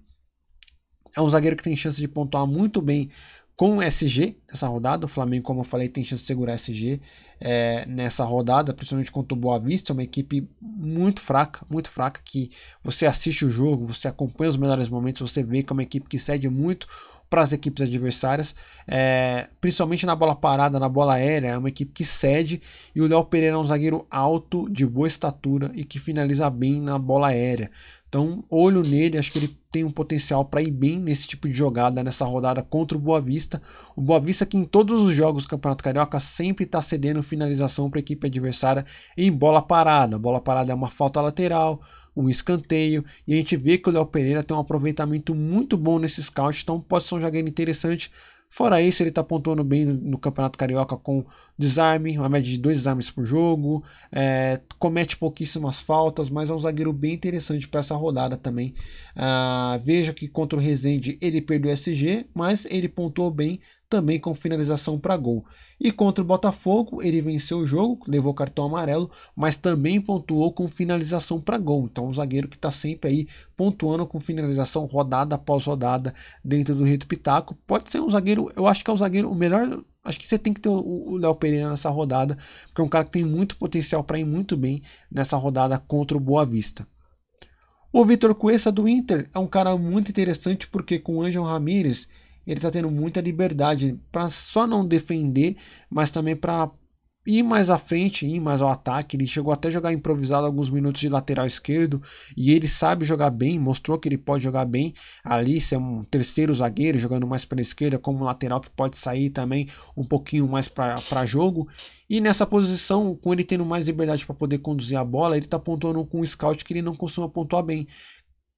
É um zagueiro que tem chance de pontuar muito bem com o SG nessa rodada. O Flamengo, como eu falei, tem chance de segurar SG é, nessa rodada, principalmente contra o Boa Vista, é uma equipe muito fraca, muito fraca, que você assiste o jogo, você acompanha os melhores momentos, você vê que é uma equipe que cede muito para as equipes adversárias, é, principalmente na bola parada, na bola aérea. É uma equipe que cede e o Léo Pereira é um zagueiro alto, de boa estatura e que finaliza bem na bola aérea. Então, olho nele, acho que ele tem um potencial para ir bem nesse tipo de jogada nessa rodada contra o Boa Vista. O Boa Vista que em todos os jogos do Campeonato Carioca sempre está cedendo finalização para a equipe adversária em bola parada. Bola parada é uma falta lateral, um escanteio. E a gente vê que o Léo Pereira tem um aproveitamento muito bom nesse scout, então pode ser um zagueiro é interessante. Fora isso, ele está pontuando bem no, no, Campeonato Carioca com desarme, uma média de dois desarmes por jogo, é, comete pouquíssimas faltas, mas é um zagueiro bem interessante para essa rodada também. Ah, veja que contra o Rezende ele perdeu o SG, mas ele pontuou bem também com finalização para gol. E contra o Botafogo, ele venceu o jogo, levou cartão amarelo, mas também pontuou com finalização para gol. Então, um zagueiro que está sempre aí pontuando com finalização rodada após rodada dentro do Rito Pitaco. Pode ser um zagueiro, eu acho que é um zagueiro, o melhor Acho que você tem que ter o Léo Pereira nessa rodada, porque é um cara que tem muito potencial para ir muito bem nessa rodada contra o Boa Vista. O Vitor Cuesta do Inter é um cara muito interessante porque com o Angel Ramírez ele está tendo muita liberdade para só não defender, mas também para ir mais à frente, ir mais ao ataque. Ele chegou até a jogar improvisado alguns minutos de lateral esquerdo e ele sabe jogar bem, mostrou que ele pode jogar bem ali, ser é um terceiro zagueiro jogando mais para a esquerda, como um lateral que pode sair também um pouquinho mais para jogo. E nessa posição, com ele tendo mais liberdade para poder conduzir a bola, ele está pontuando com um scout que ele não costuma pontuar bem,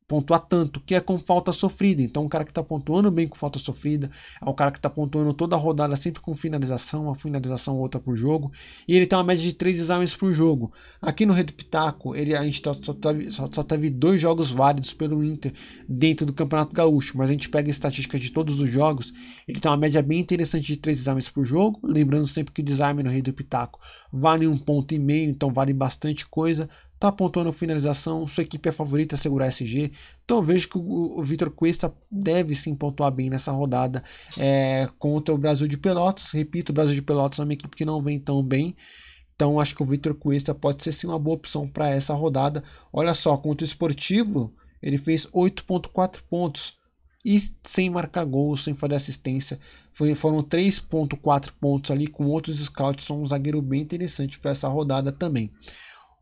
pontuar tanto, que é com falta sofrida. Então, o cara que está pontuando bem com falta sofrida é o cara que está pontuando toda a rodada sempre com finalização, uma finalização ou outra por jogo. E ele tem uma média de três exames por jogo. Aqui no Red Pitaco, ele, a gente tá, só, teve, só, só, teve dois jogos válidos pelo Inter dentro do Campeonato Gaúcho, mas a gente pega estatísticas de todos os jogos. Ele tem uma média bem interessante de três exames por jogo. Lembrando sempre que o desarme no Red Pitaco vale um ponto e meio, então vale bastante coisa Está pontuando finalização, sua equipe é favorita a segurar SG. Então vejo que o, o Vitor Cuesta deve sim pontuar bem nessa rodada é, contra o Brasil de Pelotas. Repito, o Brasil de Pelotas é uma equipe que não vem tão bem. Então acho que o Vitor Cuesta pode ser sim uma boa opção para essa rodada. Olha só, contra o Esportivo, ele fez 8.4 pontos e sem marcar gol, sem fazer assistência. Foi, foram 3.4 pontos ali com outros scouts, são um zagueiro bem interessante para essa rodada também.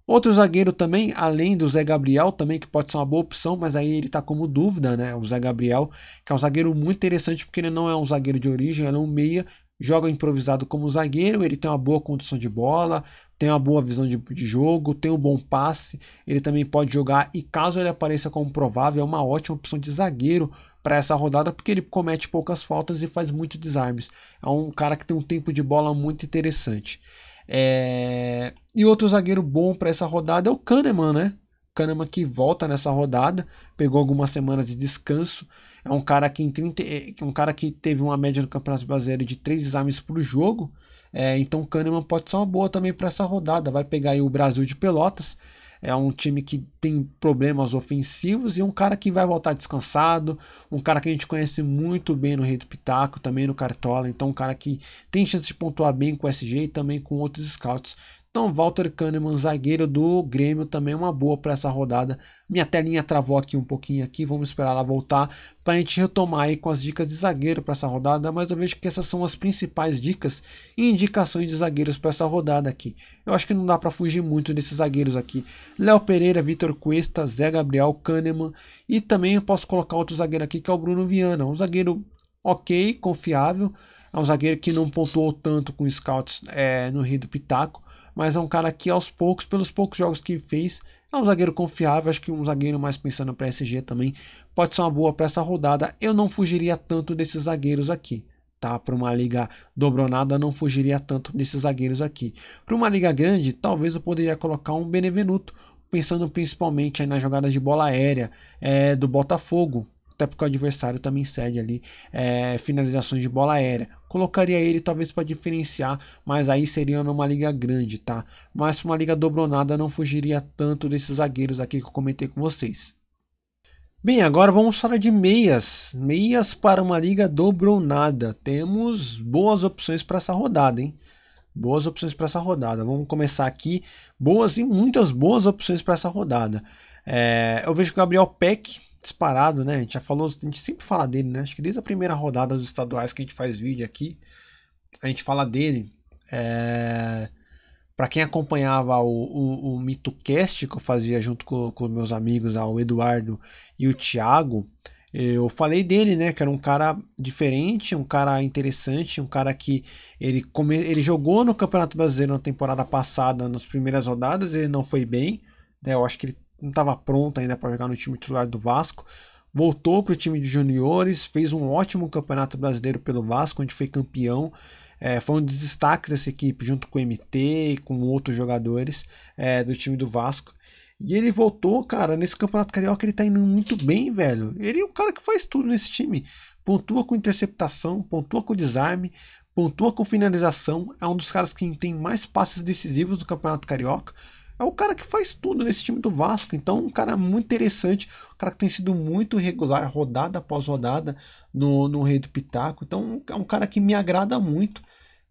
Outro zagueiro também, além do Zé Gabriel, também que pode ser uma boa opção, mas aí ele está como dúvida, né? O Zé Gabriel, que é um zagueiro muito interessante porque ele não é um zagueiro de origem, ele é um meia, joga improvisado como zagueiro, ele tem uma boa condição de bola, tem uma boa visão de, de, jogo, tem um bom passe, ele também pode jogar e caso ele apareça como provável, é uma ótima opção de zagueiro para essa rodada, porque ele comete poucas faltas e faz muitos desarmes. É um cara que tem um tempo de bola muito interessante. É... E outro zagueiro bom para essa rodada é o Kahneman, né? Kahneman que volta nessa rodada, pegou algumas semanas de descanso. É um cara que, em 30, é, é um cara que teve uma média no Campeonato Brasileiro de três exames por jogo. É, então o Kahneman pode ser uma boa também para essa rodada. Vai pegar o Brasil de Pelotas, é um time que tem problemas ofensivos e um cara que vai voltar descansado, um cara que a gente conhece muito bem no Rei do Pitaco, também no Cartola, então um cara que tem chance de pontuar bem com o SG e também com outros scouts. Então, Walter Kahneman, zagueiro do Grêmio, também é uma boa para essa rodada. Minha telinha travou aqui um pouquinho aqui, vamos esperar ela voltar para a gente retomar aí com as dicas de zagueiro para essa rodada, mas eu vejo que essas são as principais dicas e indicações de zagueiros para essa rodada aqui. Eu acho que não dá para fugir muito desses zagueiros aqui. Léo Pereira, Vitor Cuesta, Zé Gabriel, Kahneman e também eu posso colocar outro zagueiro aqui que é o Bruno Viana, um zagueiro ok, confiável, é um zagueiro que não pontuou tanto com os scouts é, no Rio do Pitaco, mas é um cara que aos poucos, pelos poucos jogos que fez, é um zagueiro confiável, acho que um zagueiro mais pensando para S.G. também pode ser uma boa para essa rodada. Eu não fugiria tanto desses zagueiros aqui. Tá, para uma liga dobronada, não fugiria tanto desses zagueiros aqui. Para uma liga grande, talvez eu poderia colocar um Benevenuto, pensando principalmente nas jogadas de bola aérea é, do Botafogo, até porque o adversário também cede ali é, finalizações de bola aérea. Colocaria ele talvez para diferenciar, mas aí seria numa liga grande, tá? Mas para uma liga dobronada não fugiria tanto desses zagueiros aqui que eu comentei com vocês. Bem, agora vamos falar de meias. Meias para uma liga dobronada. Temos boas opções para essa rodada, hein? Boas opções para essa rodada. Vamos começar aqui. Boas e muitas boas opções para essa rodada. É, eu vejo que o Gabriel Peck disparado, né? A gente já falou, a gente sempre fala dele, né? Acho que desde a primeira rodada dos estaduais que a gente faz vídeo aqui, a gente fala dele. É... Para quem acompanhava o, o, o MitoCast que eu fazia junto com, com meus amigos, o Eduardo e o Thiago, eu falei dele, né? Que era um cara diferente, um cara interessante, um cara que ele, come... ele jogou no Campeonato Brasileiro na temporada passada, nas primeiras rodadas, ele não foi bem. Né, eu acho que ele não estava pronto ainda para jogar no time titular do Vasco. Voltou para o time de juniores, fez um ótimo campeonato brasileiro pelo Vasco, onde foi campeão. É, foi um dos destaques dessa equipe, junto com o MT e com outros jogadores é, do time do Vasco. E ele voltou, cara, nesse campeonato carioca ele tá indo muito bem, velho. Ele é o cara que faz tudo nesse time. Pontua com interceptação, pontua com desarme, pontua com finalização. É um dos caras que tem mais passes decisivos do campeonato carioca. É o cara que faz tudo nesse time do Vasco. Então, um cara muito interessante. Um cara que tem sido muito regular, rodada após rodada, no, no Rei do Pitaco. Então, é um cara que me agrada muito.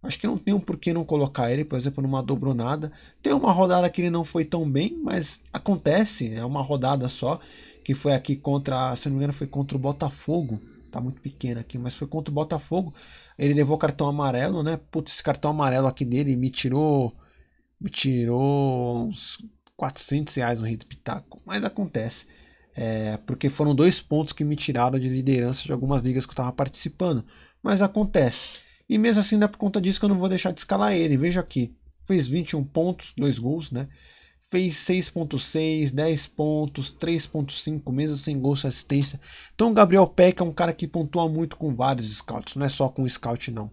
Acho que não tem um porquê não colocar ele, por exemplo, numa dobronada. Tem uma rodada que ele não foi tão bem, mas acontece, é uma rodada só, que foi aqui contra, se não me engano, foi contra o Botafogo. Tá muito pequeno aqui, mas foi contra o Botafogo. Ele levou cartão amarelo, né? Putz, esse cartão amarelo aqui dele me tirou me tirou uns 400 reais no Rito Pitaco, mas acontece. É, porque foram dois pontos que me tiraram de liderança de algumas ligas que eu estava participando. Mas acontece. E mesmo assim, não é por conta disso que eu não vou deixar de escalar ele. Veja aqui: fez 21 pontos, 2 gols, né? Fez 6,6, 10 pontos, 3,5, mesmo sem gol, e assistência. Então, o Gabriel Peck é um cara que pontua muito com vários scouts, não é só com o scout, não.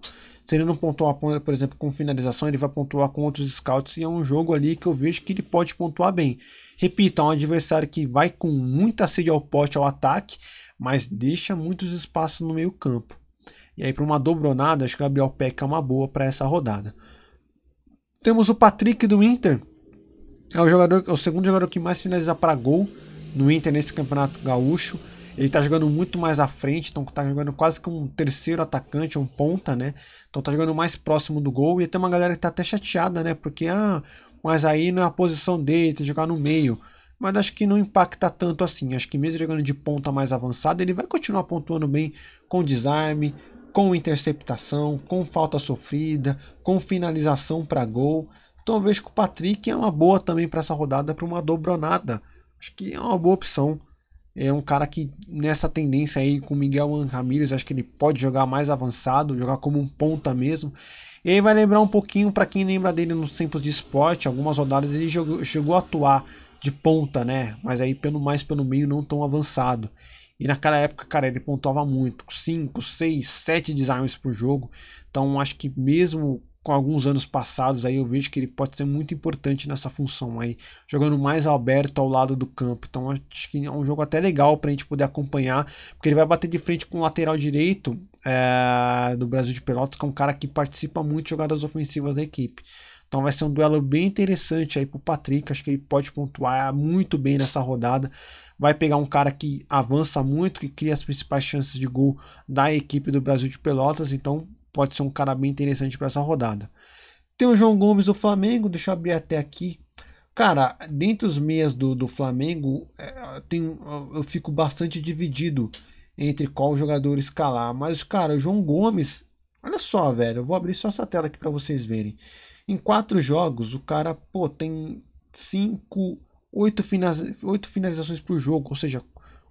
Se ele não pontuar, por exemplo, com finalização, ele vai pontuar com outros scouts e é um jogo ali que eu vejo que ele pode pontuar bem. Repita, é um adversário que vai com muita sede ao pote, ao ataque, mas deixa muitos espaços no meio campo. E aí, para uma dobronada, acho que o Gabriel Peck é uma boa para essa rodada. Temos o Patrick do Inter. É o, jogador, é o segundo jogador que mais finaliza para gol no Inter nesse campeonato gaúcho. Ele tá jogando muito mais à frente, então tá jogando quase que um terceiro atacante, um ponta, né? Então tá jogando mais próximo do gol. E tem uma galera que tá até chateada, né? Porque, ah, mas aí não é a posição dele, tem que jogar no meio. Mas acho que não impacta tanto assim. Acho que mesmo jogando de ponta mais avançada, ele vai continuar pontuando bem com desarme, com interceptação, com falta sofrida, com finalização para gol. Então eu vejo que o Patrick é uma boa também para essa rodada, para uma dobronada. Acho que é uma boa opção é um cara que nessa tendência aí com Miguel Ramírez, acho que ele pode jogar mais avançado, jogar como um ponta mesmo. E aí vai lembrar um pouquinho para quem lembra dele nos tempos de esporte, algumas rodadas ele jogou, chegou a atuar de ponta, né? Mas aí pelo mais pelo meio não tão avançado. E naquela época, cara, ele pontuava muito, 5, 6, 7 desarmes por jogo. Então acho que mesmo com alguns anos passados aí eu vejo que ele pode ser muito importante nessa função aí, jogando mais aberto ao lado do campo. Então acho que é um jogo até legal para a gente poder acompanhar, porque ele vai bater de frente com o lateral direito é, do Brasil de Pelotas, que é um cara que participa muito de jogadas ofensivas da equipe. Então vai ser um duelo bem interessante aí para o Patrick. Acho que ele pode pontuar muito bem nessa rodada. Vai pegar um cara que avança muito, que cria as principais chances de gol da equipe do Brasil de Pelotas. Então pode ser um cara bem interessante para essa rodada. Tem o João Gomes do Flamengo, deixa eu abrir até aqui. Cara, dentre os meias do, do Flamengo, é, tem, eu fico bastante dividido entre qual jogador escalar. Mas, cara, o João Gomes, olha só, velho, eu vou abrir só essa tela aqui para vocês verem. Em quatro jogos, o cara, pô, tem cinco, oito, finaliza oito finalizações por jogo, ou seja,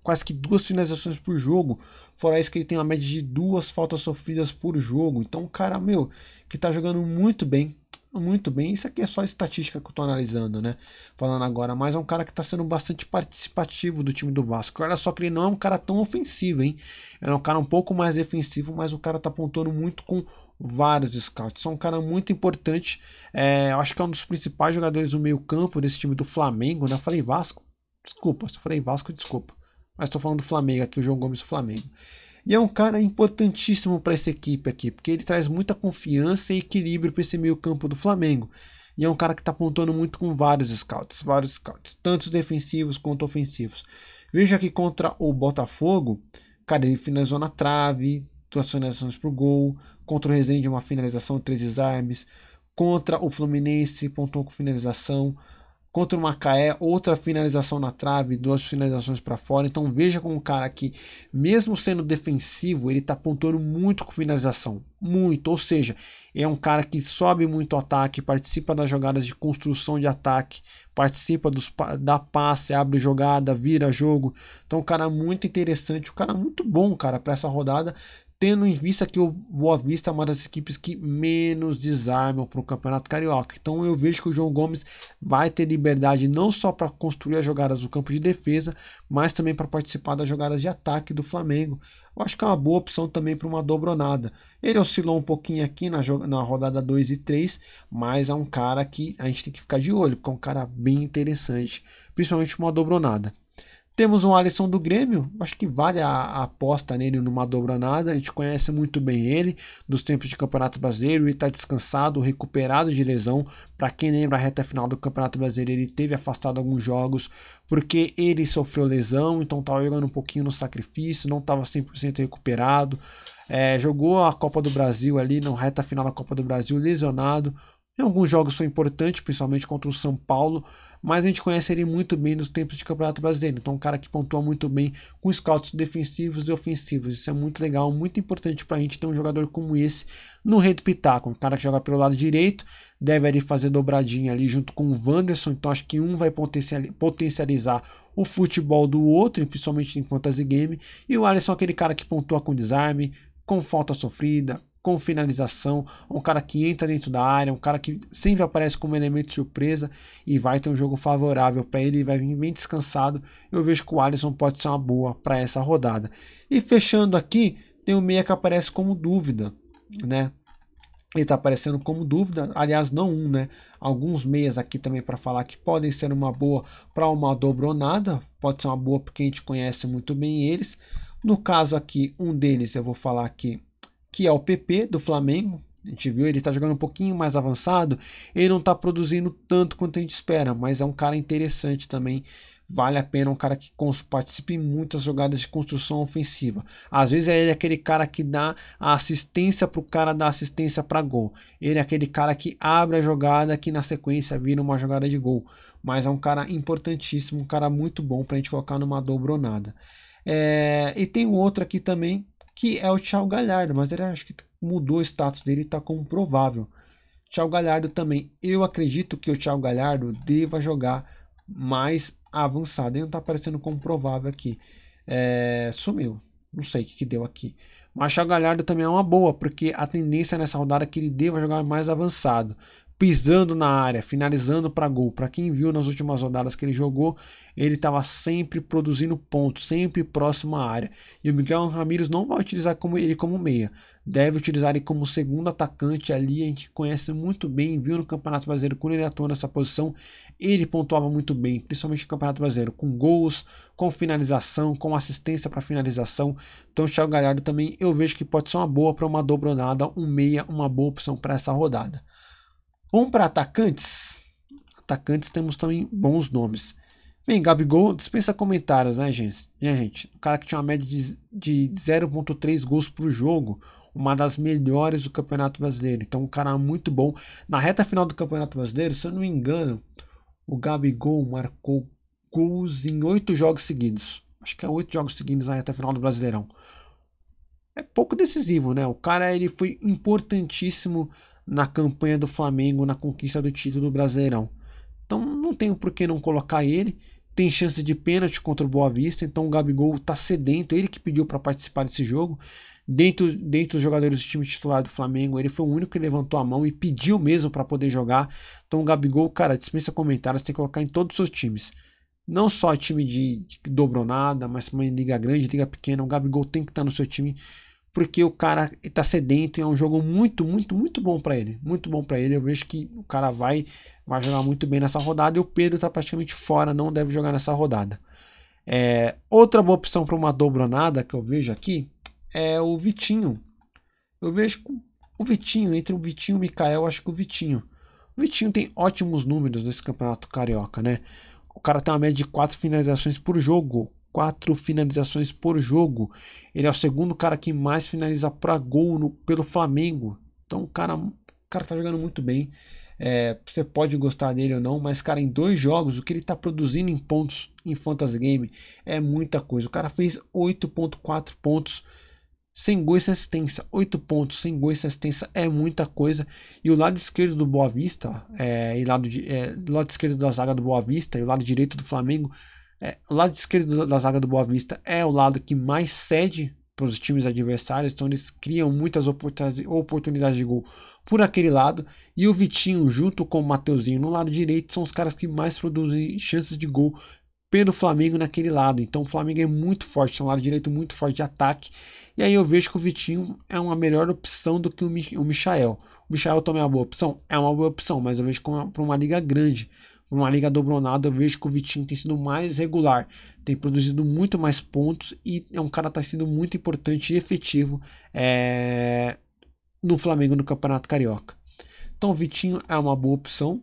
quase que duas finalizações por jogo. Fora isso que ele tem uma média de duas faltas sofridas por jogo. Então, um cara, meu, que tá jogando muito bem. Muito bem. Isso aqui é só estatística que eu tô analisando, né? Falando agora, mas é um cara que tá sendo bastante participativo do time do Vasco. Olha só que ele não é um cara tão ofensivo, hein? Ele é um cara um pouco mais defensivo, mas o cara tá apontando muito com vários scouts. É um cara muito importante. É, eu acho que é um dos principais jogadores do meio-campo desse time do Flamengo, né? Eu falei Vasco. Desculpa, se eu falei Vasco, desculpa. Mas estou falando do Flamengo aqui, o João Gomes do Flamengo. E é um cara importantíssimo para essa equipe aqui, porque ele traz muita confiança e equilíbrio para esse meio-campo do Flamengo. E é um cara que está apontando muito com vários scouts, vários scouts, tanto defensivos quanto ofensivos. Veja que contra o Botafogo, cara, ele finalizou na trave, duas finalizações pro gol, contra o Resende uma finalização, três desarmes, contra o Fluminense, pontuou com finalização, Contra o Macaé, outra finalização na trave, duas finalizações para fora. Então veja como o cara aqui mesmo sendo defensivo, ele está pontuando muito com finalização. Muito. Ou seja, é um cara que sobe muito o ataque, participa das jogadas de construção de ataque, participa dos, da passe, abre jogada, vira jogo. Então, um cara muito interessante, um cara muito bom, cara, para essa rodada tendo em vista que o Boa Vista é uma das equipes que menos desarmam para o Campeonato Carioca. Então eu vejo que o João Gomes vai ter liberdade não só para construir as jogadas do campo de defesa, mas também para participar das jogadas de ataque do Flamengo. Eu acho que é uma boa opção também para uma dobronada. Ele oscilou um pouquinho aqui na, na rodada 2 e 3, mas é um cara que a gente tem que ficar de olho, porque é um cara bem interessante, principalmente uma dobronada. Temos um Alisson do Grêmio, acho que vale a, a aposta nele numa dobranada. A gente conhece muito bem ele dos tempos de Campeonato Brasileiro. e está descansado, recuperado de lesão. Para quem lembra a reta final do Campeonato Brasileiro, ele teve afastado alguns jogos porque ele sofreu lesão, então estava jogando um pouquinho no sacrifício, não estava 100% recuperado. É, jogou a Copa do Brasil ali, na reta final da Copa do Brasil, lesionado. Em alguns jogos foi importante, principalmente contra o São Paulo, mas a gente conhece ele muito bem nos tempos de Campeonato Brasileiro. Então, é um cara que pontua muito bem com scouts defensivos e ofensivos. Isso é muito legal, muito importante para a gente ter um jogador como esse no Rei do Pitaco. Um cara que joga pelo lado direito, deve ali fazer dobradinha ali junto com o Wanderson. Então, acho que um vai potencializar o futebol do outro, principalmente em fantasy game. E o Alisson, é aquele cara que pontua com desarme, com falta sofrida, com finalização, um cara que entra dentro da área, um cara que sempre aparece como elemento surpresa e vai ter um jogo favorável para ele, ele vai vir bem descansado. Eu vejo que o Alisson pode ser uma boa para essa rodada. E fechando aqui, tem o meia que aparece como dúvida, né? Ele está aparecendo como dúvida, aliás, não um, né? Alguns meias aqui também para falar que podem ser uma boa para uma dobronada, pode ser uma boa porque a gente conhece muito bem eles. No caso aqui, um deles eu vou falar aqui que é o PP do Flamengo. A gente viu, ele está jogando um pouquinho mais avançado. Ele não está produzindo tanto quanto a gente espera, mas é um cara interessante também. Vale a pena um cara que participe em muitas jogadas de construção ofensiva. Às vezes é ele aquele cara que dá a assistência para o cara dar assistência para gol. Ele é aquele cara que abre a jogada que na sequência vira uma jogada de gol. Mas é um cara importantíssimo, um cara muito bom para a gente colocar numa dobronada. É, e tem um outro aqui também que é o Thiago Galhardo, mas ele acho que mudou o status dele e está como provável. Thiago Galhardo também, eu acredito que o Thiago Galhardo deva jogar mais avançado. Ele não está aparecendo como provável aqui. É, sumiu, não sei o que, que deu aqui. Mas o Thiago Galhardo também é uma boa, porque a tendência nessa rodada é que ele deva jogar mais avançado pisando na área, finalizando para gol. Para quem viu nas últimas rodadas que ele jogou, ele estava sempre produzindo pontos, sempre próximo à área. E o Miguel Ramírez não vai utilizar como ele como meia, deve utilizar ele como segundo atacante ali. A gente conhece muito bem, viu no Campeonato Brasileiro quando ele atuou nessa posição, ele pontuava muito bem, principalmente no Campeonato Brasileiro, com gols, com finalização, com assistência para finalização. Então, o Thiago Galhardo também eu vejo que pode ser uma boa para uma dobronada, um meia, uma boa opção para essa rodada. Vamos para atacantes? Atacantes temos também bons nomes. Bem, Gabigol dispensa comentários, né, gente? Né, gente? O cara que tinha uma média de, de 0,3 gols por jogo, uma das melhores do Campeonato Brasileiro. Então, um cara muito bom. Na reta final do Campeonato Brasileiro, se eu não me engano, o Gabigol marcou gols em oito jogos seguidos. Acho que é oito jogos seguidos na reta final do Brasileirão. É pouco decisivo, né? O cara ele foi importantíssimo na campanha do Flamengo na conquista do título do Brasileirão. Então não tenho por que não colocar ele. Tem chance de pênalti contra o Boa Vista, então o Gabigol está sedento, ele que pediu para participar desse jogo. Dentro, dentro dos jogadores do time titular do Flamengo, ele foi o único que levantou a mão e pediu mesmo para poder jogar. Então o Gabigol, cara, dispensa comentários, tem que colocar em todos os seus times. Não só time de, de dobronada, mas também liga grande, liga pequena. O Gabigol tem que estar tá no seu time porque o cara está sedento e é um jogo muito, muito, muito bom para ele. Muito bom para ele. Eu vejo que o cara vai, vai jogar muito bem nessa rodada e o Pedro está praticamente fora, não deve jogar nessa rodada. É, outra boa opção para uma dobronada que eu vejo aqui é o Vitinho. Eu vejo o Vitinho, entre o Vitinho e o Mikael, acho que o Vitinho. O Vitinho tem ótimos números nesse campeonato carioca, né? O cara tem uma média de 4 finalizações por jogo quatro finalizações por jogo. Ele é o segundo cara que mais finaliza para gol no, pelo Flamengo. Então o cara, o cara tá jogando muito bem. É, você pode gostar dele ou não, mas, cara, em dois jogos, o que ele está produzindo em pontos em Fantasy Game é muita coisa. O cara fez 8.4 pontos sem gol e sem assistência. 8 pontos sem gol e sem assistência é muita coisa. E o lado esquerdo do Boa Vista, é, e lado, de, é, lado esquerdo da zaga do Boa Vista e o lado direito do Flamengo é, o lado esquerdo da zaga do Boa Vista é o lado que mais cede para os times adversários, então eles criam muitas oportunidades de gol por aquele lado. E o Vitinho, junto com o Mateuzinho no lado direito, são os caras que mais produzem chances de gol pelo Flamengo naquele lado. Então o Flamengo é muito forte, tem um lado direito muito forte de ataque. E aí eu vejo que o Vitinho é uma melhor opção do que o, Michel. o Michael. O Michael também é uma boa opção? É uma boa opção, mas eu vejo para uma liga grande. Numa liga dobronada, eu vejo que o Vitinho tem sido mais regular, tem produzido muito mais pontos e é um cara que está sendo muito importante e efetivo é, no Flamengo no Campeonato Carioca. Então, o Vitinho é uma boa opção.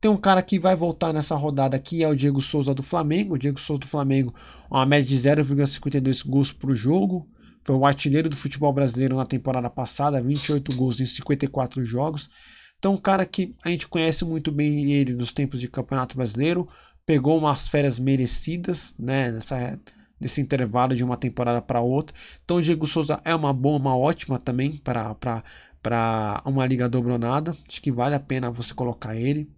Tem um cara que vai voltar nessa rodada aqui, é o Diego Souza do Flamengo. O Diego Souza do Flamengo, uma média de 0,52 gols por jogo. Foi o artilheiro do futebol brasileiro na temporada passada, 28 gols em 54 jogos. Então, um cara que a gente conhece muito bem ele dos tempos de Campeonato Brasileiro, pegou umas férias merecidas, né, nessa nesse intervalo de uma temporada para outra. Então, o Diego Souza é uma boa, uma ótima também para para uma liga dobronada. Acho que vale a pena você colocar ele.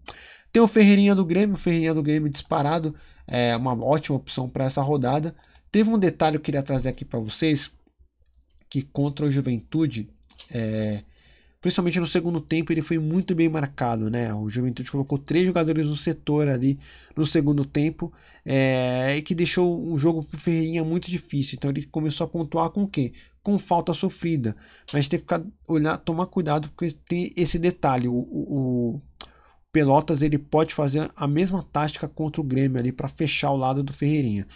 Tem o Ferreirinha do Grêmio, o Ferreirinha do Grêmio disparado, é uma ótima opção para essa rodada. Teve um detalhe que eu queria trazer aqui para vocês, que contra o Juventude, é, Principalmente no segundo tempo, ele foi muito bem marcado, né? O Juventude colocou três jogadores no setor ali no segundo tempo, é, e que deixou o jogo pro Ferreirinha muito difícil. Então ele começou a pontuar com o quê? Com falta sofrida. Mas tem que ficar, olhar, tomar cuidado, porque tem esse detalhe. O, o, o Pelotas ele pode fazer a mesma tática contra o Grêmio ali para fechar o lado do Ferreirinha.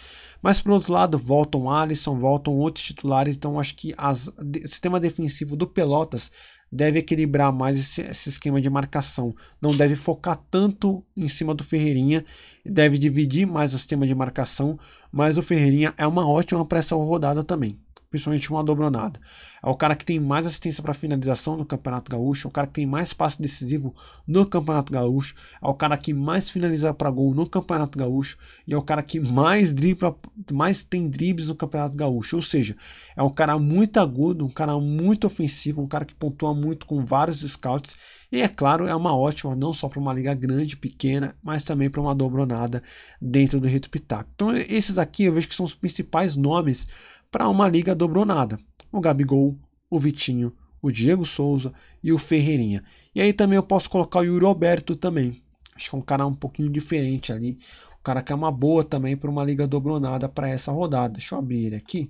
Mas por outro lado, voltam Alisson, voltam outros titulares, então acho que as, o sistema defensivo do Pelotas deve equilibrar mais esse, esse, esquema de marcação. Não deve focar tanto em cima do Ferreirinha, deve dividir mais o sistema de marcação. Mas o Ferreirinha é uma ótima para essa rodada também principalmente uma dobronada. É o cara que tem mais assistência para finalização no Campeonato Gaúcho, é o cara que tem mais passe decisivo no Campeonato Gaúcho, é o cara que mais finaliza para gol no Campeonato Gaúcho e é o cara que mais dribla, mais tem dribles no Campeonato Gaúcho. Ou seja, é um cara muito agudo, um cara muito ofensivo, um cara que pontua muito com vários scouts e é claro, é uma ótima não só para uma liga grande, pequena, mas também para uma dobronada dentro do Rito Pitaco. Então, esses aqui eu vejo que são os principais nomes para uma liga dobronada. O Gabigol, o Vitinho, o Diego Souza e o Ferreirinha. E aí também eu posso colocar o Yuri Alberto também. Acho que é um cara um pouquinho diferente ali. O cara que é uma boa também para uma liga dobronada para essa rodada. Deixa eu abrir ele aqui.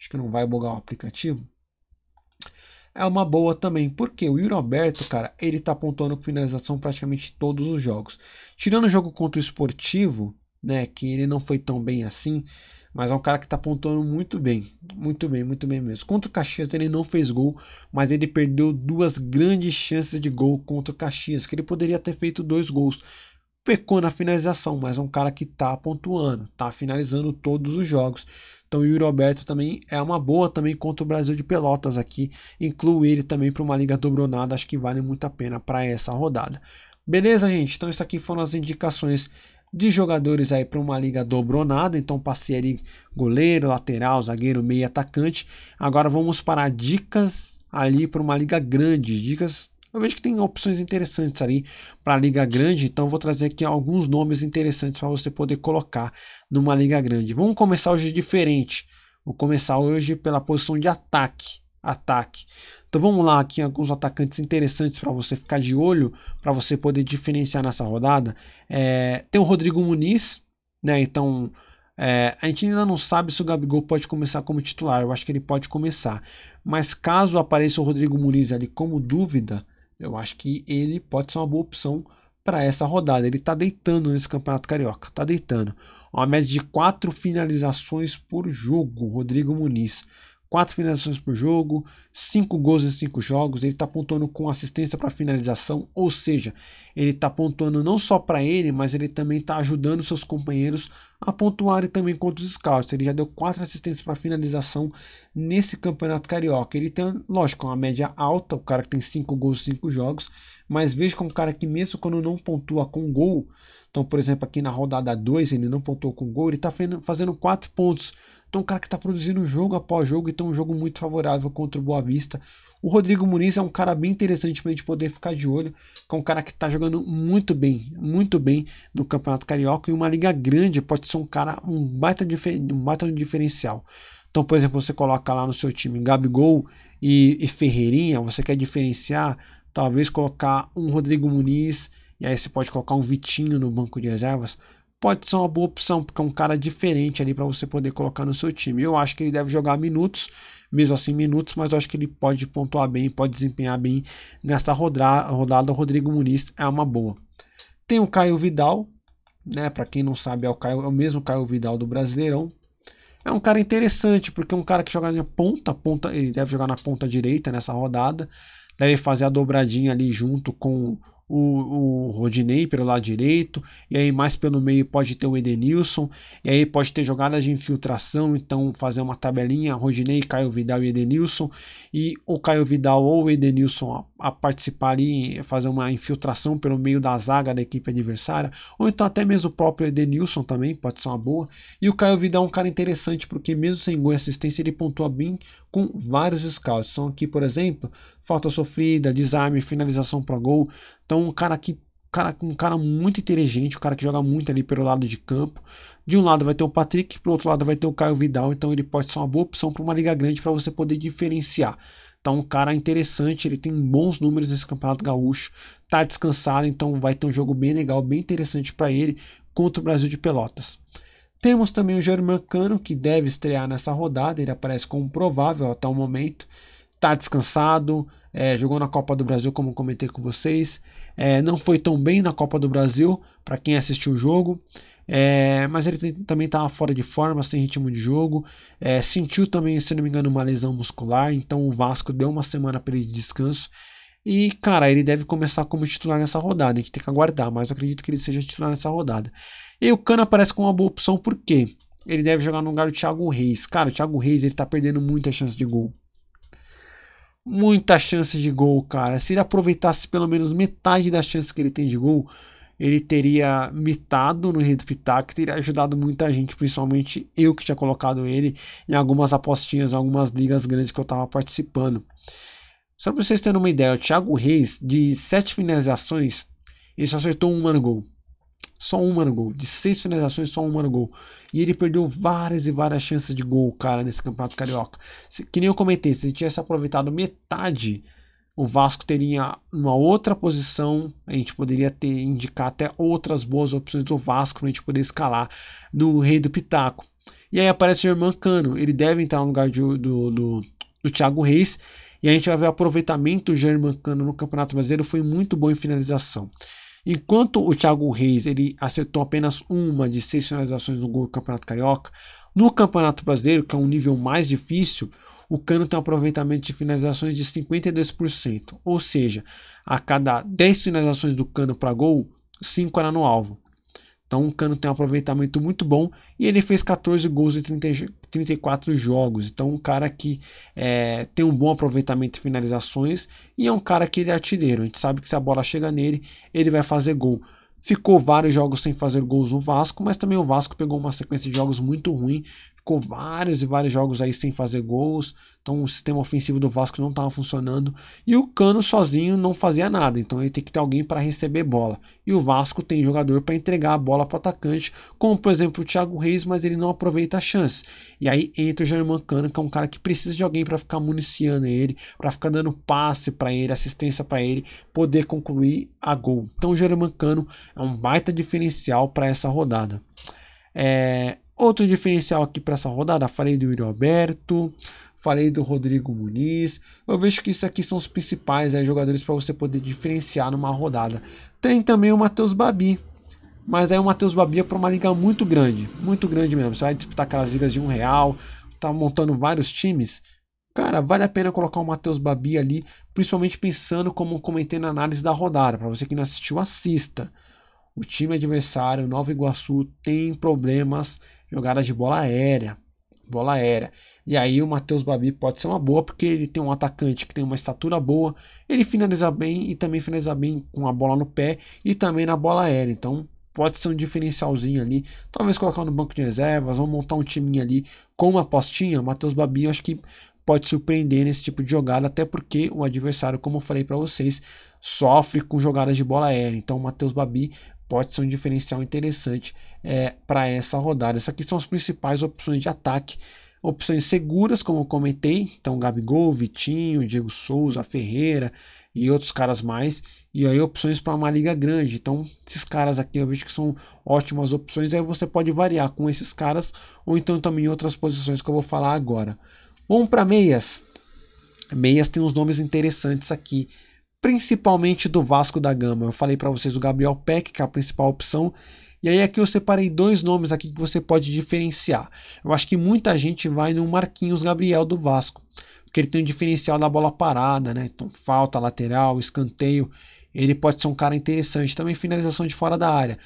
Acho que não vai bugar o aplicativo. É uma boa também, porque o Yuri Alberto, cara, ele tá pontuando com finalização praticamente todos os jogos. Tirando o jogo contra o Esportivo, né, que ele não foi tão bem assim, mas é um cara que está pontuando muito bem. Muito bem, muito bem mesmo. Contra o Caxias ele não fez gol, mas ele perdeu duas grandes chances de gol contra o Caxias, que ele poderia ter feito dois gols. Pecou na finalização, mas é um cara que está pontuando, está finalizando todos os jogos. Então o Yuri Alberto também é uma boa também contra o Brasil de Pelotas aqui. Incluo ele também para uma liga dobronada, acho que vale muito a pena para essa rodada. Beleza, gente? Então isso aqui foram as indicações de jogadores aí para uma liga dobronada, então passei ali goleiro, lateral, zagueiro, meio atacante. Agora vamos para dicas ali para uma liga grande, dicas eu vejo que tem opções interessantes ali para a liga grande, então vou trazer aqui alguns nomes interessantes para você poder colocar numa liga grande. Vamos começar hoje diferente. Vou começar hoje pela posição de ataque, ataque. Então vamos lá aqui alguns atacantes interessantes para você ficar de olho, para você poder diferenciar nessa rodada. É, tem o Rodrigo Muniz, né? Então é, a gente ainda não sabe se o Gabigol pode começar como titular. Eu acho que ele pode começar, mas caso apareça o Rodrigo Muniz ali como dúvida, eu acho que ele pode ser uma boa opção para essa rodada. Ele está deitando nesse campeonato carioca, está deitando. Uma média de quatro finalizações por jogo, Rodrigo Muniz quatro finalizações por jogo, cinco gols em cinco jogos. Ele está pontuando com assistência para finalização, ou seja, ele está pontuando não só para ele, mas ele também está ajudando seus companheiros a pontuarem também contra os scouts. Ele já deu quatro assistências para finalização nesse campeonato carioca. Ele tem, lógico, uma média alta, o cara que tem cinco gols em cinco jogos, mas veja que é um cara que mesmo quando não pontua com gol, então, por exemplo, aqui na rodada 2 ele não pontuou com gol, ele está fazendo 4 pontos então, um cara que está produzindo jogo após jogo e tem um jogo muito favorável contra o Boa Vista. O Rodrigo Muniz é um cara bem interessante para a gente poder ficar de olho, que é um cara que está jogando muito bem, muito bem no Campeonato Carioca e uma liga grande pode ser um cara um baita, um baita diferencial. Então, por exemplo, você coloca lá no seu time Gabigol e, e Ferreirinha, você quer diferenciar, talvez colocar um Rodrigo Muniz e aí você pode colocar um Vitinho no banco de reservas pode ser uma boa opção, porque é um cara diferente ali para você poder colocar no seu time. Eu acho que ele deve jogar minutos, mesmo assim minutos, mas eu acho que ele pode pontuar bem, pode desempenhar bem nessa rodada. rodada o Rodrigo Muniz é uma boa. Tem o Caio Vidal, né? Para quem não sabe, é o, Caio, é o mesmo Caio Vidal do Brasileirão. É um cara interessante, porque é um cara que joga na ponta, ponta, ele deve jogar na ponta direita nessa rodada, deve fazer a dobradinha ali junto com o, o Rodinei pelo lado direito, e aí mais pelo meio pode ter o Edenilson, e aí pode ter jogadas de infiltração, então fazer uma tabelinha, Rodinei, Caio Vidal e Edenilson, e o Caio Vidal ou o Edenilson a, a participar ali, fazer uma infiltração pelo meio da zaga da equipe adversária, ou então até mesmo o próprio Edenilson também, pode ser uma boa, e o Caio Vidal é um cara interessante, porque mesmo sem gol e assistência, ele pontua bem com vários scouts. São então, aqui, por exemplo, falta sofrida, desarme, finalização para gol. Então um cara que cara, um cara muito inteligente, um cara que joga muito ali pelo lado de campo. De um lado vai ter o Patrick, pelo outro lado vai ter o Caio Vidal, então ele pode ser uma boa opção para uma liga grande para você poder diferenciar. Então, um cara interessante, ele tem bons números nesse Campeonato Gaúcho, tá descansado, então vai ter um jogo bem legal, bem interessante para ele contra o Brasil de Pelotas. Temos também o Germancano, que deve estrear nessa rodada, ele aparece como provável até o momento. Está descansado, é, jogou na Copa do Brasil, como comentei com vocês. É, não foi tão bem na Copa do Brasil, para quem assistiu o jogo. É, mas ele tem, também estava tá fora de forma, sem ritmo de jogo. É, sentiu também, se não me engano, uma lesão muscular. Então o Vasco deu uma semana para ele de descanso. E, cara, ele deve começar como titular nessa rodada. A gente tem que aguardar, mas acredito que ele seja titular nessa rodada. E o Cano aparece como uma boa opção porque ele deve jogar no lugar do Thiago Reis. Cara, o Thiago Reis ele tá perdendo muita chance de gol. Muita chance de gol, cara. Se ele aproveitasse pelo menos metade das chances que ele tem de gol, ele teria mitado no Red Pitac, teria ajudado muita gente, principalmente eu que tinha colocado ele em algumas apostinhas, algumas ligas grandes que eu estava participando. Só para vocês terem uma ideia, o Thiago Reis, de sete finalizações, ele só acertou uma no gol. Só uma no gol. De seis finalizações, só uma no gol. E ele perdeu várias e várias chances de gol, cara, nesse campeonato carioca. Se, que nem eu comentei, se ele tivesse aproveitado metade, o Vasco teria uma outra posição. A gente poderia ter indicar até outras boas opções do Vasco pra gente poder escalar no Rei do Pitaco. E aí aparece o Irmã Cano. Ele deve entrar no lugar de, do, do, do Thiago Reis. E a gente vai ver o aproveitamento do Germancano no Campeonato Brasileiro foi muito bom em finalização. Enquanto o Thiago Reis ele acertou apenas uma de seis finalizações no gol do Campeonato Carioca, no Campeonato Brasileiro, que é um nível mais difícil, o Cano tem um aproveitamento de finalizações de 52%, ou seja, a cada 10 finalizações do Cano para gol, 5 era no alvo. Então o Cano tem um aproveitamento muito bom e ele fez 14 gols em 30, 34 jogos. Então um cara que é, tem um bom aproveitamento de finalizações e é um cara que ele é artilheiro. A gente sabe que se a bola chega nele, ele vai fazer gol. Ficou vários jogos sem fazer gols no Vasco, mas também o Vasco pegou uma sequência de jogos muito ruim. Ficou vários e vários jogos aí sem fazer gols, então o sistema ofensivo do Vasco não estava funcionando e o Cano sozinho não fazia nada. Então ele tem que ter alguém para receber bola. E o Vasco tem jogador para entregar a bola para o atacante, como por exemplo o Thiago Reis, mas ele não aproveita a chance. E aí entra o Germán Cano, que é um cara que precisa de alguém para ficar municiando ele, para ficar dando passe para ele, assistência para ele, poder concluir a gol. Então o Germán Cano é um baita diferencial para essa rodada. É, Outro diferencial aqui para essa rodada, falei do Yuri Alberto, falei do Rodrigo Muniz. Eu vejo que isso aqui são os principais né, jogadores para você poder diferenciar numa rodada. Tem também o Matheus Babi. Mas aí o Matheus Babi é para uma liga muito grande, muito grande mesmo. Você vai disputar aquelas ligas de um real, tá montando vários times. Cara, vale a pena colocar o Matheus Babi ali, principalmente pensando como comentei na análise da rodada. Para você que não assistiu, assista. O time adversário, Nova Iguaçu, tem problemas jogadas de bola aérea. Bola aérea. E aí o Matheus Babi pode ser uma boa, porque ele tem um atacante que tem uma estatura boa, ele finaliza bem e também finaliza bem com a bola no pé e também na bola aérea. Então pode ser um diferencialzinho ali. Talvez colocar no banco de reservas, ou montar um timinho ali com uma postinha. Matheus Babi, eu acho que pode surpreender nesse tipo de jogada, até porque o adversário, como eu falei para vocês, sofre com jogadas de bola aérea. Então, o Matheus Babi pode ser um diferencial interessante é, eh, para essa rodada. Essas aqui são as principais opções de ataque Opções seguras, como comentei, então Gabigol, Vitinho, Diego Souza, Ferreira e outros caras mais. E aí opções para uma liga grande. Então esses caras aqui eu vejo que são ótimas opções. Aí você pode variar com esses caras ou então também outras posições que eu vou falar agora. Vamos para meias. Meias tem uns nomes interessantes aqui principalmente do Vasco da Gama. Eu falei para vocês o Gabriel Peck, que é a principal opção, e aí aqui eu separei dois nomes aqui que você pode diferenciar. Eu acho que muita gente vai no Marquinhos Gabriel do Vasco, porque ele tem um diferencial na bola parada, né? Então falta lateral, escanteio, ele pode ser um cara interessante. Também finalização de fora da área.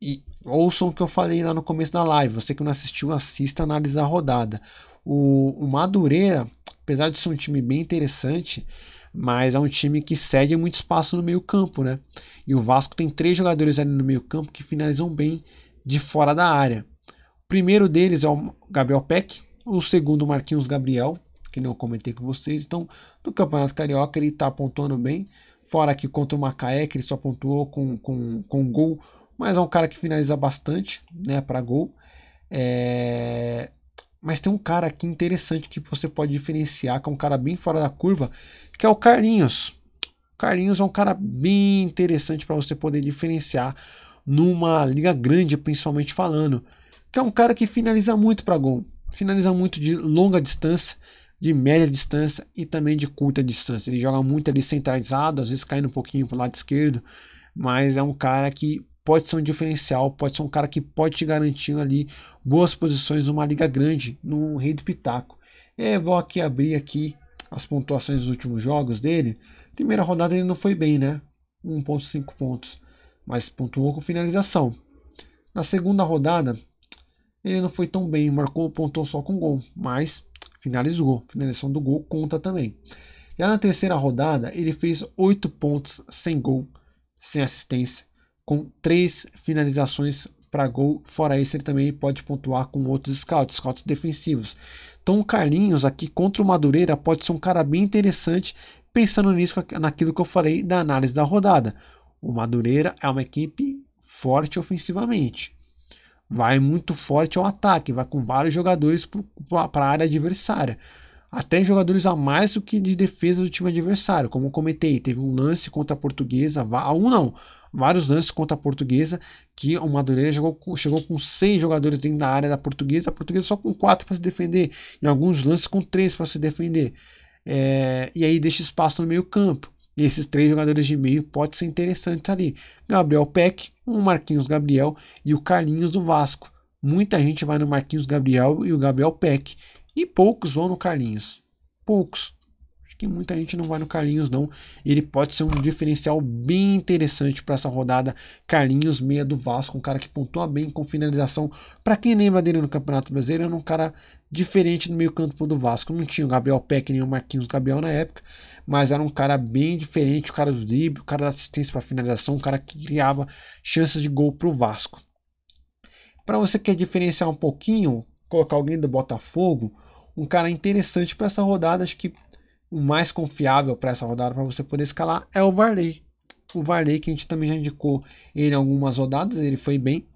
E ouçam o que eu falei lá no começo da live. Você que não assistiu, assista, analisa a rodada. O, o Madureira, apesar de ser um time bem interessante, mas é um time que cede muito espaço no meio-campo, né? E o Vasco tem três jogadores ali no meio-campo que finalizam bem de fora da área. O primeiro deles é o Gabriel Peck, o segundo, o Marquinhos Gabriel, que não comentei com vocês. Então, no Campeonato Carioca, ele está pontuando bem. Fora que contra o Macaé, que ele só pontuou com, com, com gol, mas é um cara que finaliza bastante né, para gol. É... Mas tem um cara aqui interessante que você pode diferenciar, que é um cara bem fora da curva, que é o Carlinhos. O Carlinhos é um cara bem interessante para você poder diferenciar numa liga grande, principalmente falando. Que é um cara que finaliza muito para gol, finaliza muito de longa distância, de média distância e também de curta distância. Ele joga muito ali centralizado, às vezes caindo um pouquinho para o lado esquerdo, mas é um cara que pode ser um diferencial, pode ser um cara que pode te garantir ali boas posições numa liga grande, no Rei do Pitaco. É, vou aqui abrir aqui as pontuações dos últimos jogos dele. Primeira rodada ele não foi bem, né? 1.5 pontos, mas pontuou com finalização. Na segunda rodada, ele não foi tão bem, marcou, pontou só com gol, mas finalizou. Finalização do gol conta também. Já na terceira rodada, ele fez 8 pontos sem gol, sem assistência com três finalizações para gol. Fora isso, ele também pode pontuar com outros scouts, scouts defensivos. Então, o Carlinhos aqui contra o Madureira pode ser um cara bem interessante, pensando nisso, naquilo que eu falei da análise da rodada. O Madureira é uma equipe forte ofensivamente. Vai muito forte ao ataque, vai com vários jogadores para a área adversária. Até jogadores a mais do que de defesa do time adversário. Como comentei, teve um lance contra a Portuguesa, um não, vários lances contra a portuguesa, que o Madureira chegou, chegou com seis jogadores dentro da área da portuguesa, a portuguesa só com quatro para se defender, em alguns lances com três para se defender. É, e aí deixa espaço no meio campo. E esses três jogadores de meio pode ser interessantes ali. Gabriel Peck, o Marquinhos Gabriel e o Carlinhos do Vasco. Muita gente vai no Marquinhos Gabriel e o Gabriel Peck. E poucos vão no Carlinhos. Poucos que muita gente não vai no Carlinhos não. Ele pode ser um diferencial bem interessante para essa rodada. Carlinhos, meia do Vasco, um cara que pontua bem com finalização. Para quem lembra dele no Campeonato Brasileiro, era um cara diferente no meio campo do Vasco. Não tinha o Gabriel Peck nem o Marquinhos Gabriel na época, mas era um cara bem diferente, o cara do drible, o cara da assistência para finalização, um cara que criava chances de gol para o Vasco. Para você que quer diferenciar um pouquinho, colocar alguém do Botafogo, um cara interessante para essa rodada, acho que o mais confiável para essa rodada para você poder escalar é o Varley. O Varley que a gente também já indicou ele em algumas rodadas, ele foi bem.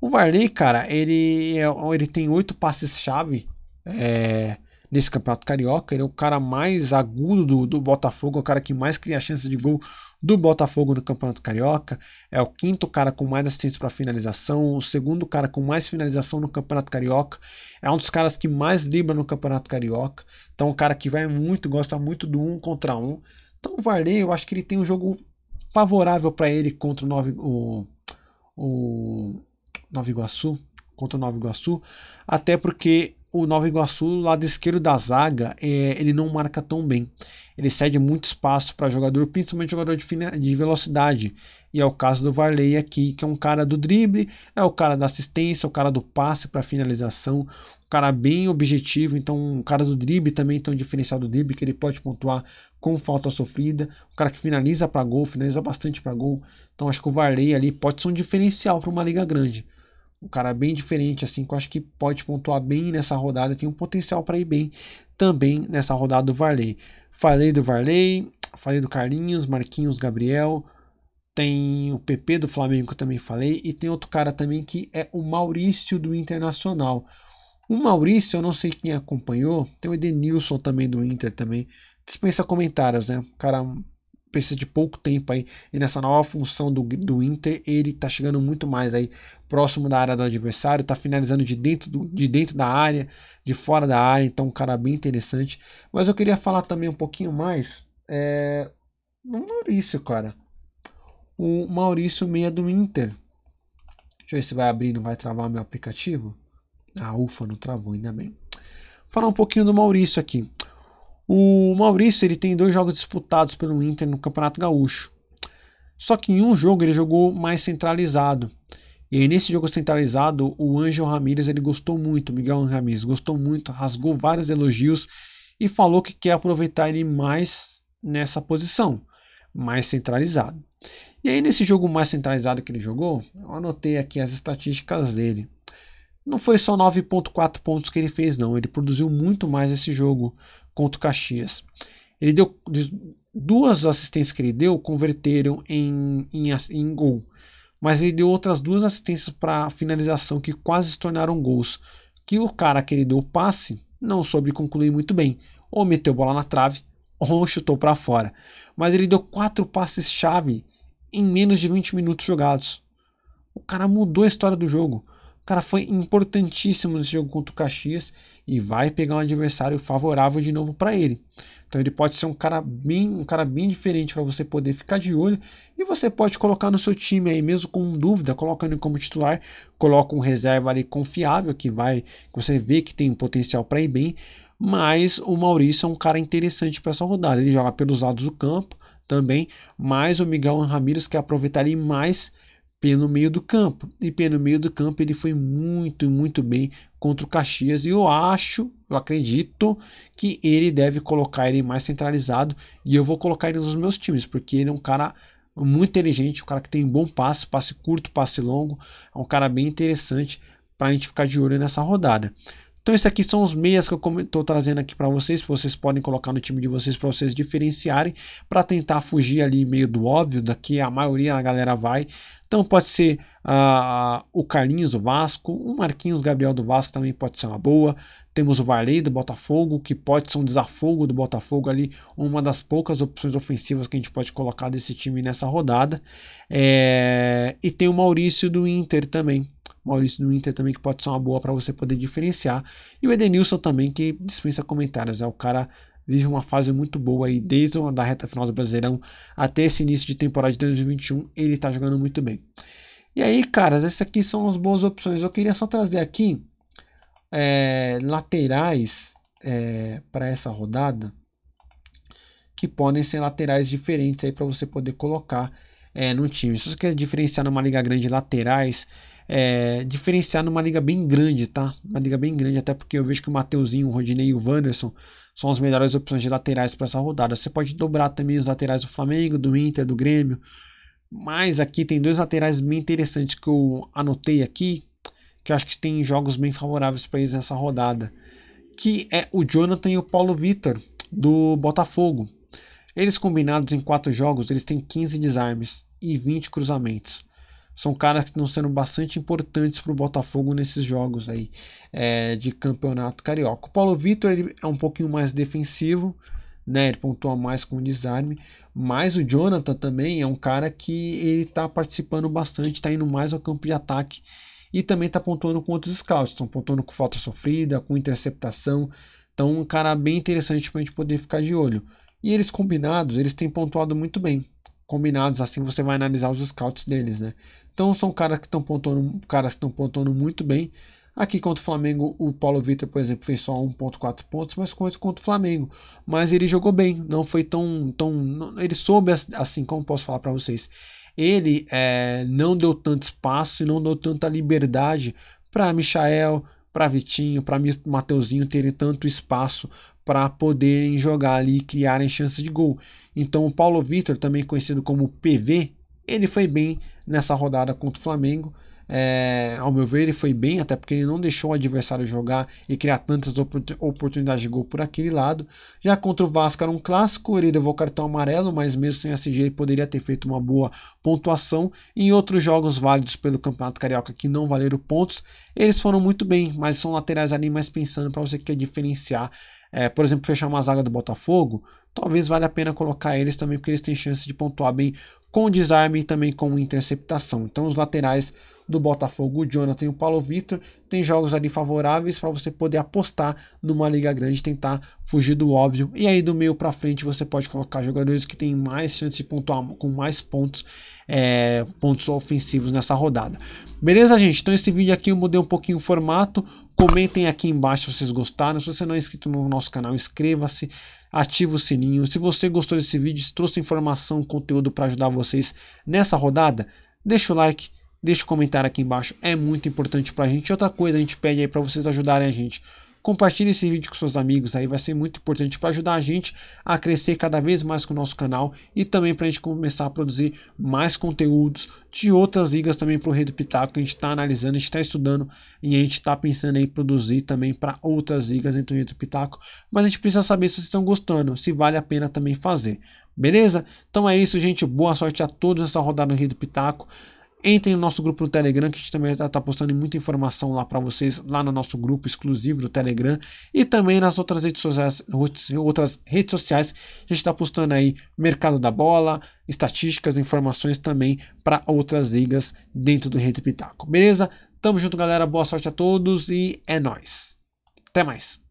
O Varley, cara, ele, é, ele tem oito passes-chave. É, nesse campeonato carioca. Ele é o cara mais agudo do, do Botafogo, é o cara que mais cria chances de gol do Botafogo no campeonato carioca. É o quinto cara com mais assistência para finalização, o segundo cara com mais finalização no campeonato carioca. É um dos caras que mais libra no campeonato carioca. Então, é um cara que vai muito, gosta muito do um contra um. Então, o Varley, eu acho que ele tem um jogo favorável para ele contra o, Nove, o, o Nova Iguaçu. Contra o Nova Iguaçu, até porque o Nova Iguaçu, lado esquerdo da zaga, é, ele não marca tão bem. Ele cede muito espaço para jogador, principalmente jogador de, de, velocidade. E é o caso do Varley aqui, que é um cara do drible, é o cara da assistência, o cara do passe para finalização, um cara bem objetivo. Então, um cara do drible também tem um diferencial do drible, que ele pode pontuar com falta sofrida. Um cara que finaliza para gol, finaliza bastante para gol. Então, acho que o Varley ali pode ser um diferencial para uma liga grande um cara bem diferente, assim, que eu acho que pode pontuar bem nessa rodada, tem um potencial para ir bem também nessa rodada do Varley. Falei do Varley, falei do Carlinhos, Marquinhos, Gabriel, tem o PP do Flamengo que eu também falei, e tem outro cara também que é o Maurício do Internacional. O Maurício, eu não sei quem acompanhou, tem o Edenilson também do Inter também, dispensa comentários, né? O cara precisa de pouco tempo aí, e nessa nova função do, do Inter, ele tá chegando muito mais aí próximo da área do adversário, está finalizando de dentro, do, de dentro da área, de fora da área, então um cara bem interessante. Mas eu queria falar também um pouquinho mais é, do Maurício, cara. O Maurício Meia do Inter. Deixa eu ver se vai abrir, não vai travar meu aplicativo. Ah, ufa, não travou, ainda bem. falar um pouquinho do Maurício aqui. O Maurício ele tem dois jogos disputados pelo Inter no Campeonato Gaúcho. Só que em um jogo ele jogou mais centralizado. E aí, nesse jogo centralizado, o Anjo Ramírez ele gostou muito, Miguel Ramírez gostou muito, rasgou vários elogios e falou que quer aproveitar ele mais nessa posição, mais centralizado. E aí, nesse jogo mais centralizado que ele jogou, eu anotei aqui as estatísticas dele. Não foi só 9,4 pontos que ele fez, não. Ele produziu muito mais esse jogo contra o Caxias. Ele deu duas assistências que ele deu converteram em, em, em gol mas ele deu outras duas assistências para finalização que quase se tornaram gols, que o cara que ele deu o passe não soube concluir muito bem, ou meteu bola na trave, ou chutou para fora. Mas ele deu quatro passes chave em menos de 20 minutos jogados. O cara mudou a história do jogo. O cara foi importantíssimo nesse jogo contra o Caxias e vai pegar um adversário favorável de novo para ele. Então ele pode ser um cara bem, um cara bem diferente para você poder ficar de olho e você pode colocar no seu time aí mesmo com dúvida, colocando ele como titular, coloca um reserva ali confiável que vai, que você vê que tem potencial para ir bem. Mas o Maurício é um cara interessante para essa rodada. Ele joga pelos lados do campo também, mas o Miguel Ramírez que aproveitar mais pelo meio do campo. E pelo meio do campo ele foi muito, muito bem contra o Caxias. E eu acho, eu acredito que ele deve colocar ele mais centralizado. E eu vou colocar ele nos meus times, porque ele é um cara muito inteligente, um cara que tem um bom passe, passe curto, passe longo. É um cara bem interessante para a gente ficar de olho nessa rodada. Então, esses aqui são os meias que eu estou trazendo aqui para vocês. Vocês podem colocar no time de vocês para vocês diferenciarem, para tentar fugir ali meio do óbvio, daqui a maioria da galera vai. Então, pode ser ah, o Carlinhos do Vasco, o Marquinhos Gabriel do Vasco também pode ser uma boa. Temos o Varley do Botafogo, que pode ser um desafogo do Botafogo ali, uma das poucas opções ofensivas que a gente pode colocar desse time nessa rodada. É... E tem o Maurício do Inter também, Maurício do Inter também, que pode ser uma boa para você poder diferenciar. E o Edenilson também, que dispensa comentários. É o cara vive uma fase muito boa aí, desde a reta final do Brasileirão até esse início de temporada de 2021, ele está jogando muito bem. E aí, caras, essas aqui são as boas opções. Eu queria só trazer aqui é, laterais é, para essa rodada que podem ser laterais diferentes aí para você poder colocar é, no time. Se você quer diferenciar numa liga grande laterais é, diferenciar numa liga bem grande, tá? Uma liga bem grande, até porque eu vejo que o Mateuzinho, o Rodinei e o Wanderson são as melhores opções de laterais para essa rodada. Você pode dobrar também os laterais do Flamengo, do Inter, do Grêmio. Mas aqui tem dois laterais bem interessantes que eu anotei aqui, que eu acho que tem jogos bem favoráveis para eles nessa rodada, que é o Jonathan e o Paulo Vitor do Botafogo. Eles combinados em quatro jogos, eles têm 15 desarmes e 20 cruzamentos são caras que estão sendo bastante importantes para o Botafogo nesses jogos aí é, de campeonato carioca. O Paulo Vitor ele é um pouquinho mais defensivo, né? Ele pontua mais com desarme, mas o Jonathan também é um cara que ele está participando bastante, está indo mais ao campo de ataque e também está pontuando com outros scouts, estão pontuando com falta sofrida, com interceptação. Então, um cara bem interessante para a gente poder ficar de olho. E eles combinados, eles têm pontuado muito bem. Combinados, assim você vai analisar os scouts deles, né? Então são caras que estão pontuando, caras estão pontuando muito bem. Aqui contra o Flamengo, o Paulo Vitor, por exemplo, fez só 1.4 pontos, mas contra, contra o Flamengo. Mas ele jogou bem, não foi tão. tão ele soube, assim, como posso falar para vocês, ele é, não deu tanto espaço e não deu tanta liberdade para Michael, para Vitinho, para Mateuzinho terem tanto espaço para poderem jogar ali e criarem chances de gol. Então o Paulo Vitor, também conhecido como PV, ele foi bem nessa rodada contra o Flamengo. É, ao meu ver, ele foi bem, até porque ele não deixou o adversário jogar e criar tantas oportunidades de gol por aquele lado. Já contra o Vasco era um clássico, ele levou cartão amarelo, mas mesmo sem SG ele poderia ter feito uma boa pontuação. E em outros jogos válidos pelo Campeonato Carioca que não valeram pontos, eles foram muito bem, mas são laterais ali mais pensando para você que quer diferenciar. É, por exemplo, fechar uma zaga do Botafogo, talvez valha a pena colocar eles também, porque eles têm chance de pontuar bem com desarme e também com interceptação. Então, os laterais do Botafogo, o Jonathan e o Paulo Vitor, tem jogos ali favoráveis para você poder apostar numa liga grande, tentar fugir do óbvio. E aí do meio para frente você pode colocar jogadores que têm mais chances de pontuar com mais pontos, é, pontos ofensivos nessa rodada. Beleza, gente? Então esse vídeo aqui eu mudei um pouquinho o formato. Comentem aqui embaixo se vocês gostaram. Se você não é inscrito no nosso canal, inscreva-se, ative o sininho. Se você gostou desse vídeo, trouxe informação, conteúdo para ajudar vocês nessa rodada, deixa o like, deixa o comentário aqui embaixo. É muito importante para a gente. Outra coisa, a gente pede aí para vocês ajudarem a gente Compartilhe esse vídeo com seus amigos aí, vai ser muito importante para ajudar a gente a crescer cada vez mais com o nosso canal e também para a gente começar a produzir mais conteúdos de outras ligas também para o Rei do Pitaco, que a gente está analisando, a gente está estudando e a gente está pensando em produzir também para outras ligas dentro do Rei do Pitaco, mas a gente precisa saber se vocês estão gostando, se vale a pena também fazer. Beleza? Então é isso, gente. Boa sorte a todos nessa rodada no Rio do Pitaco. Entrem no nosso grupo do Telegram, que a gente também está tá postando muita informação lá para vocês, lá no nosso grupo exclusivo do Telegram e também nas outras redes sociais, outras redes sociais. A gente está postando aí mercado da bola, estatísticas, informações também para outras ligas dentro do Rede Pitaco. Beleza? Tamo junto, galera. Boa sorte a todos e é nós. Até mais.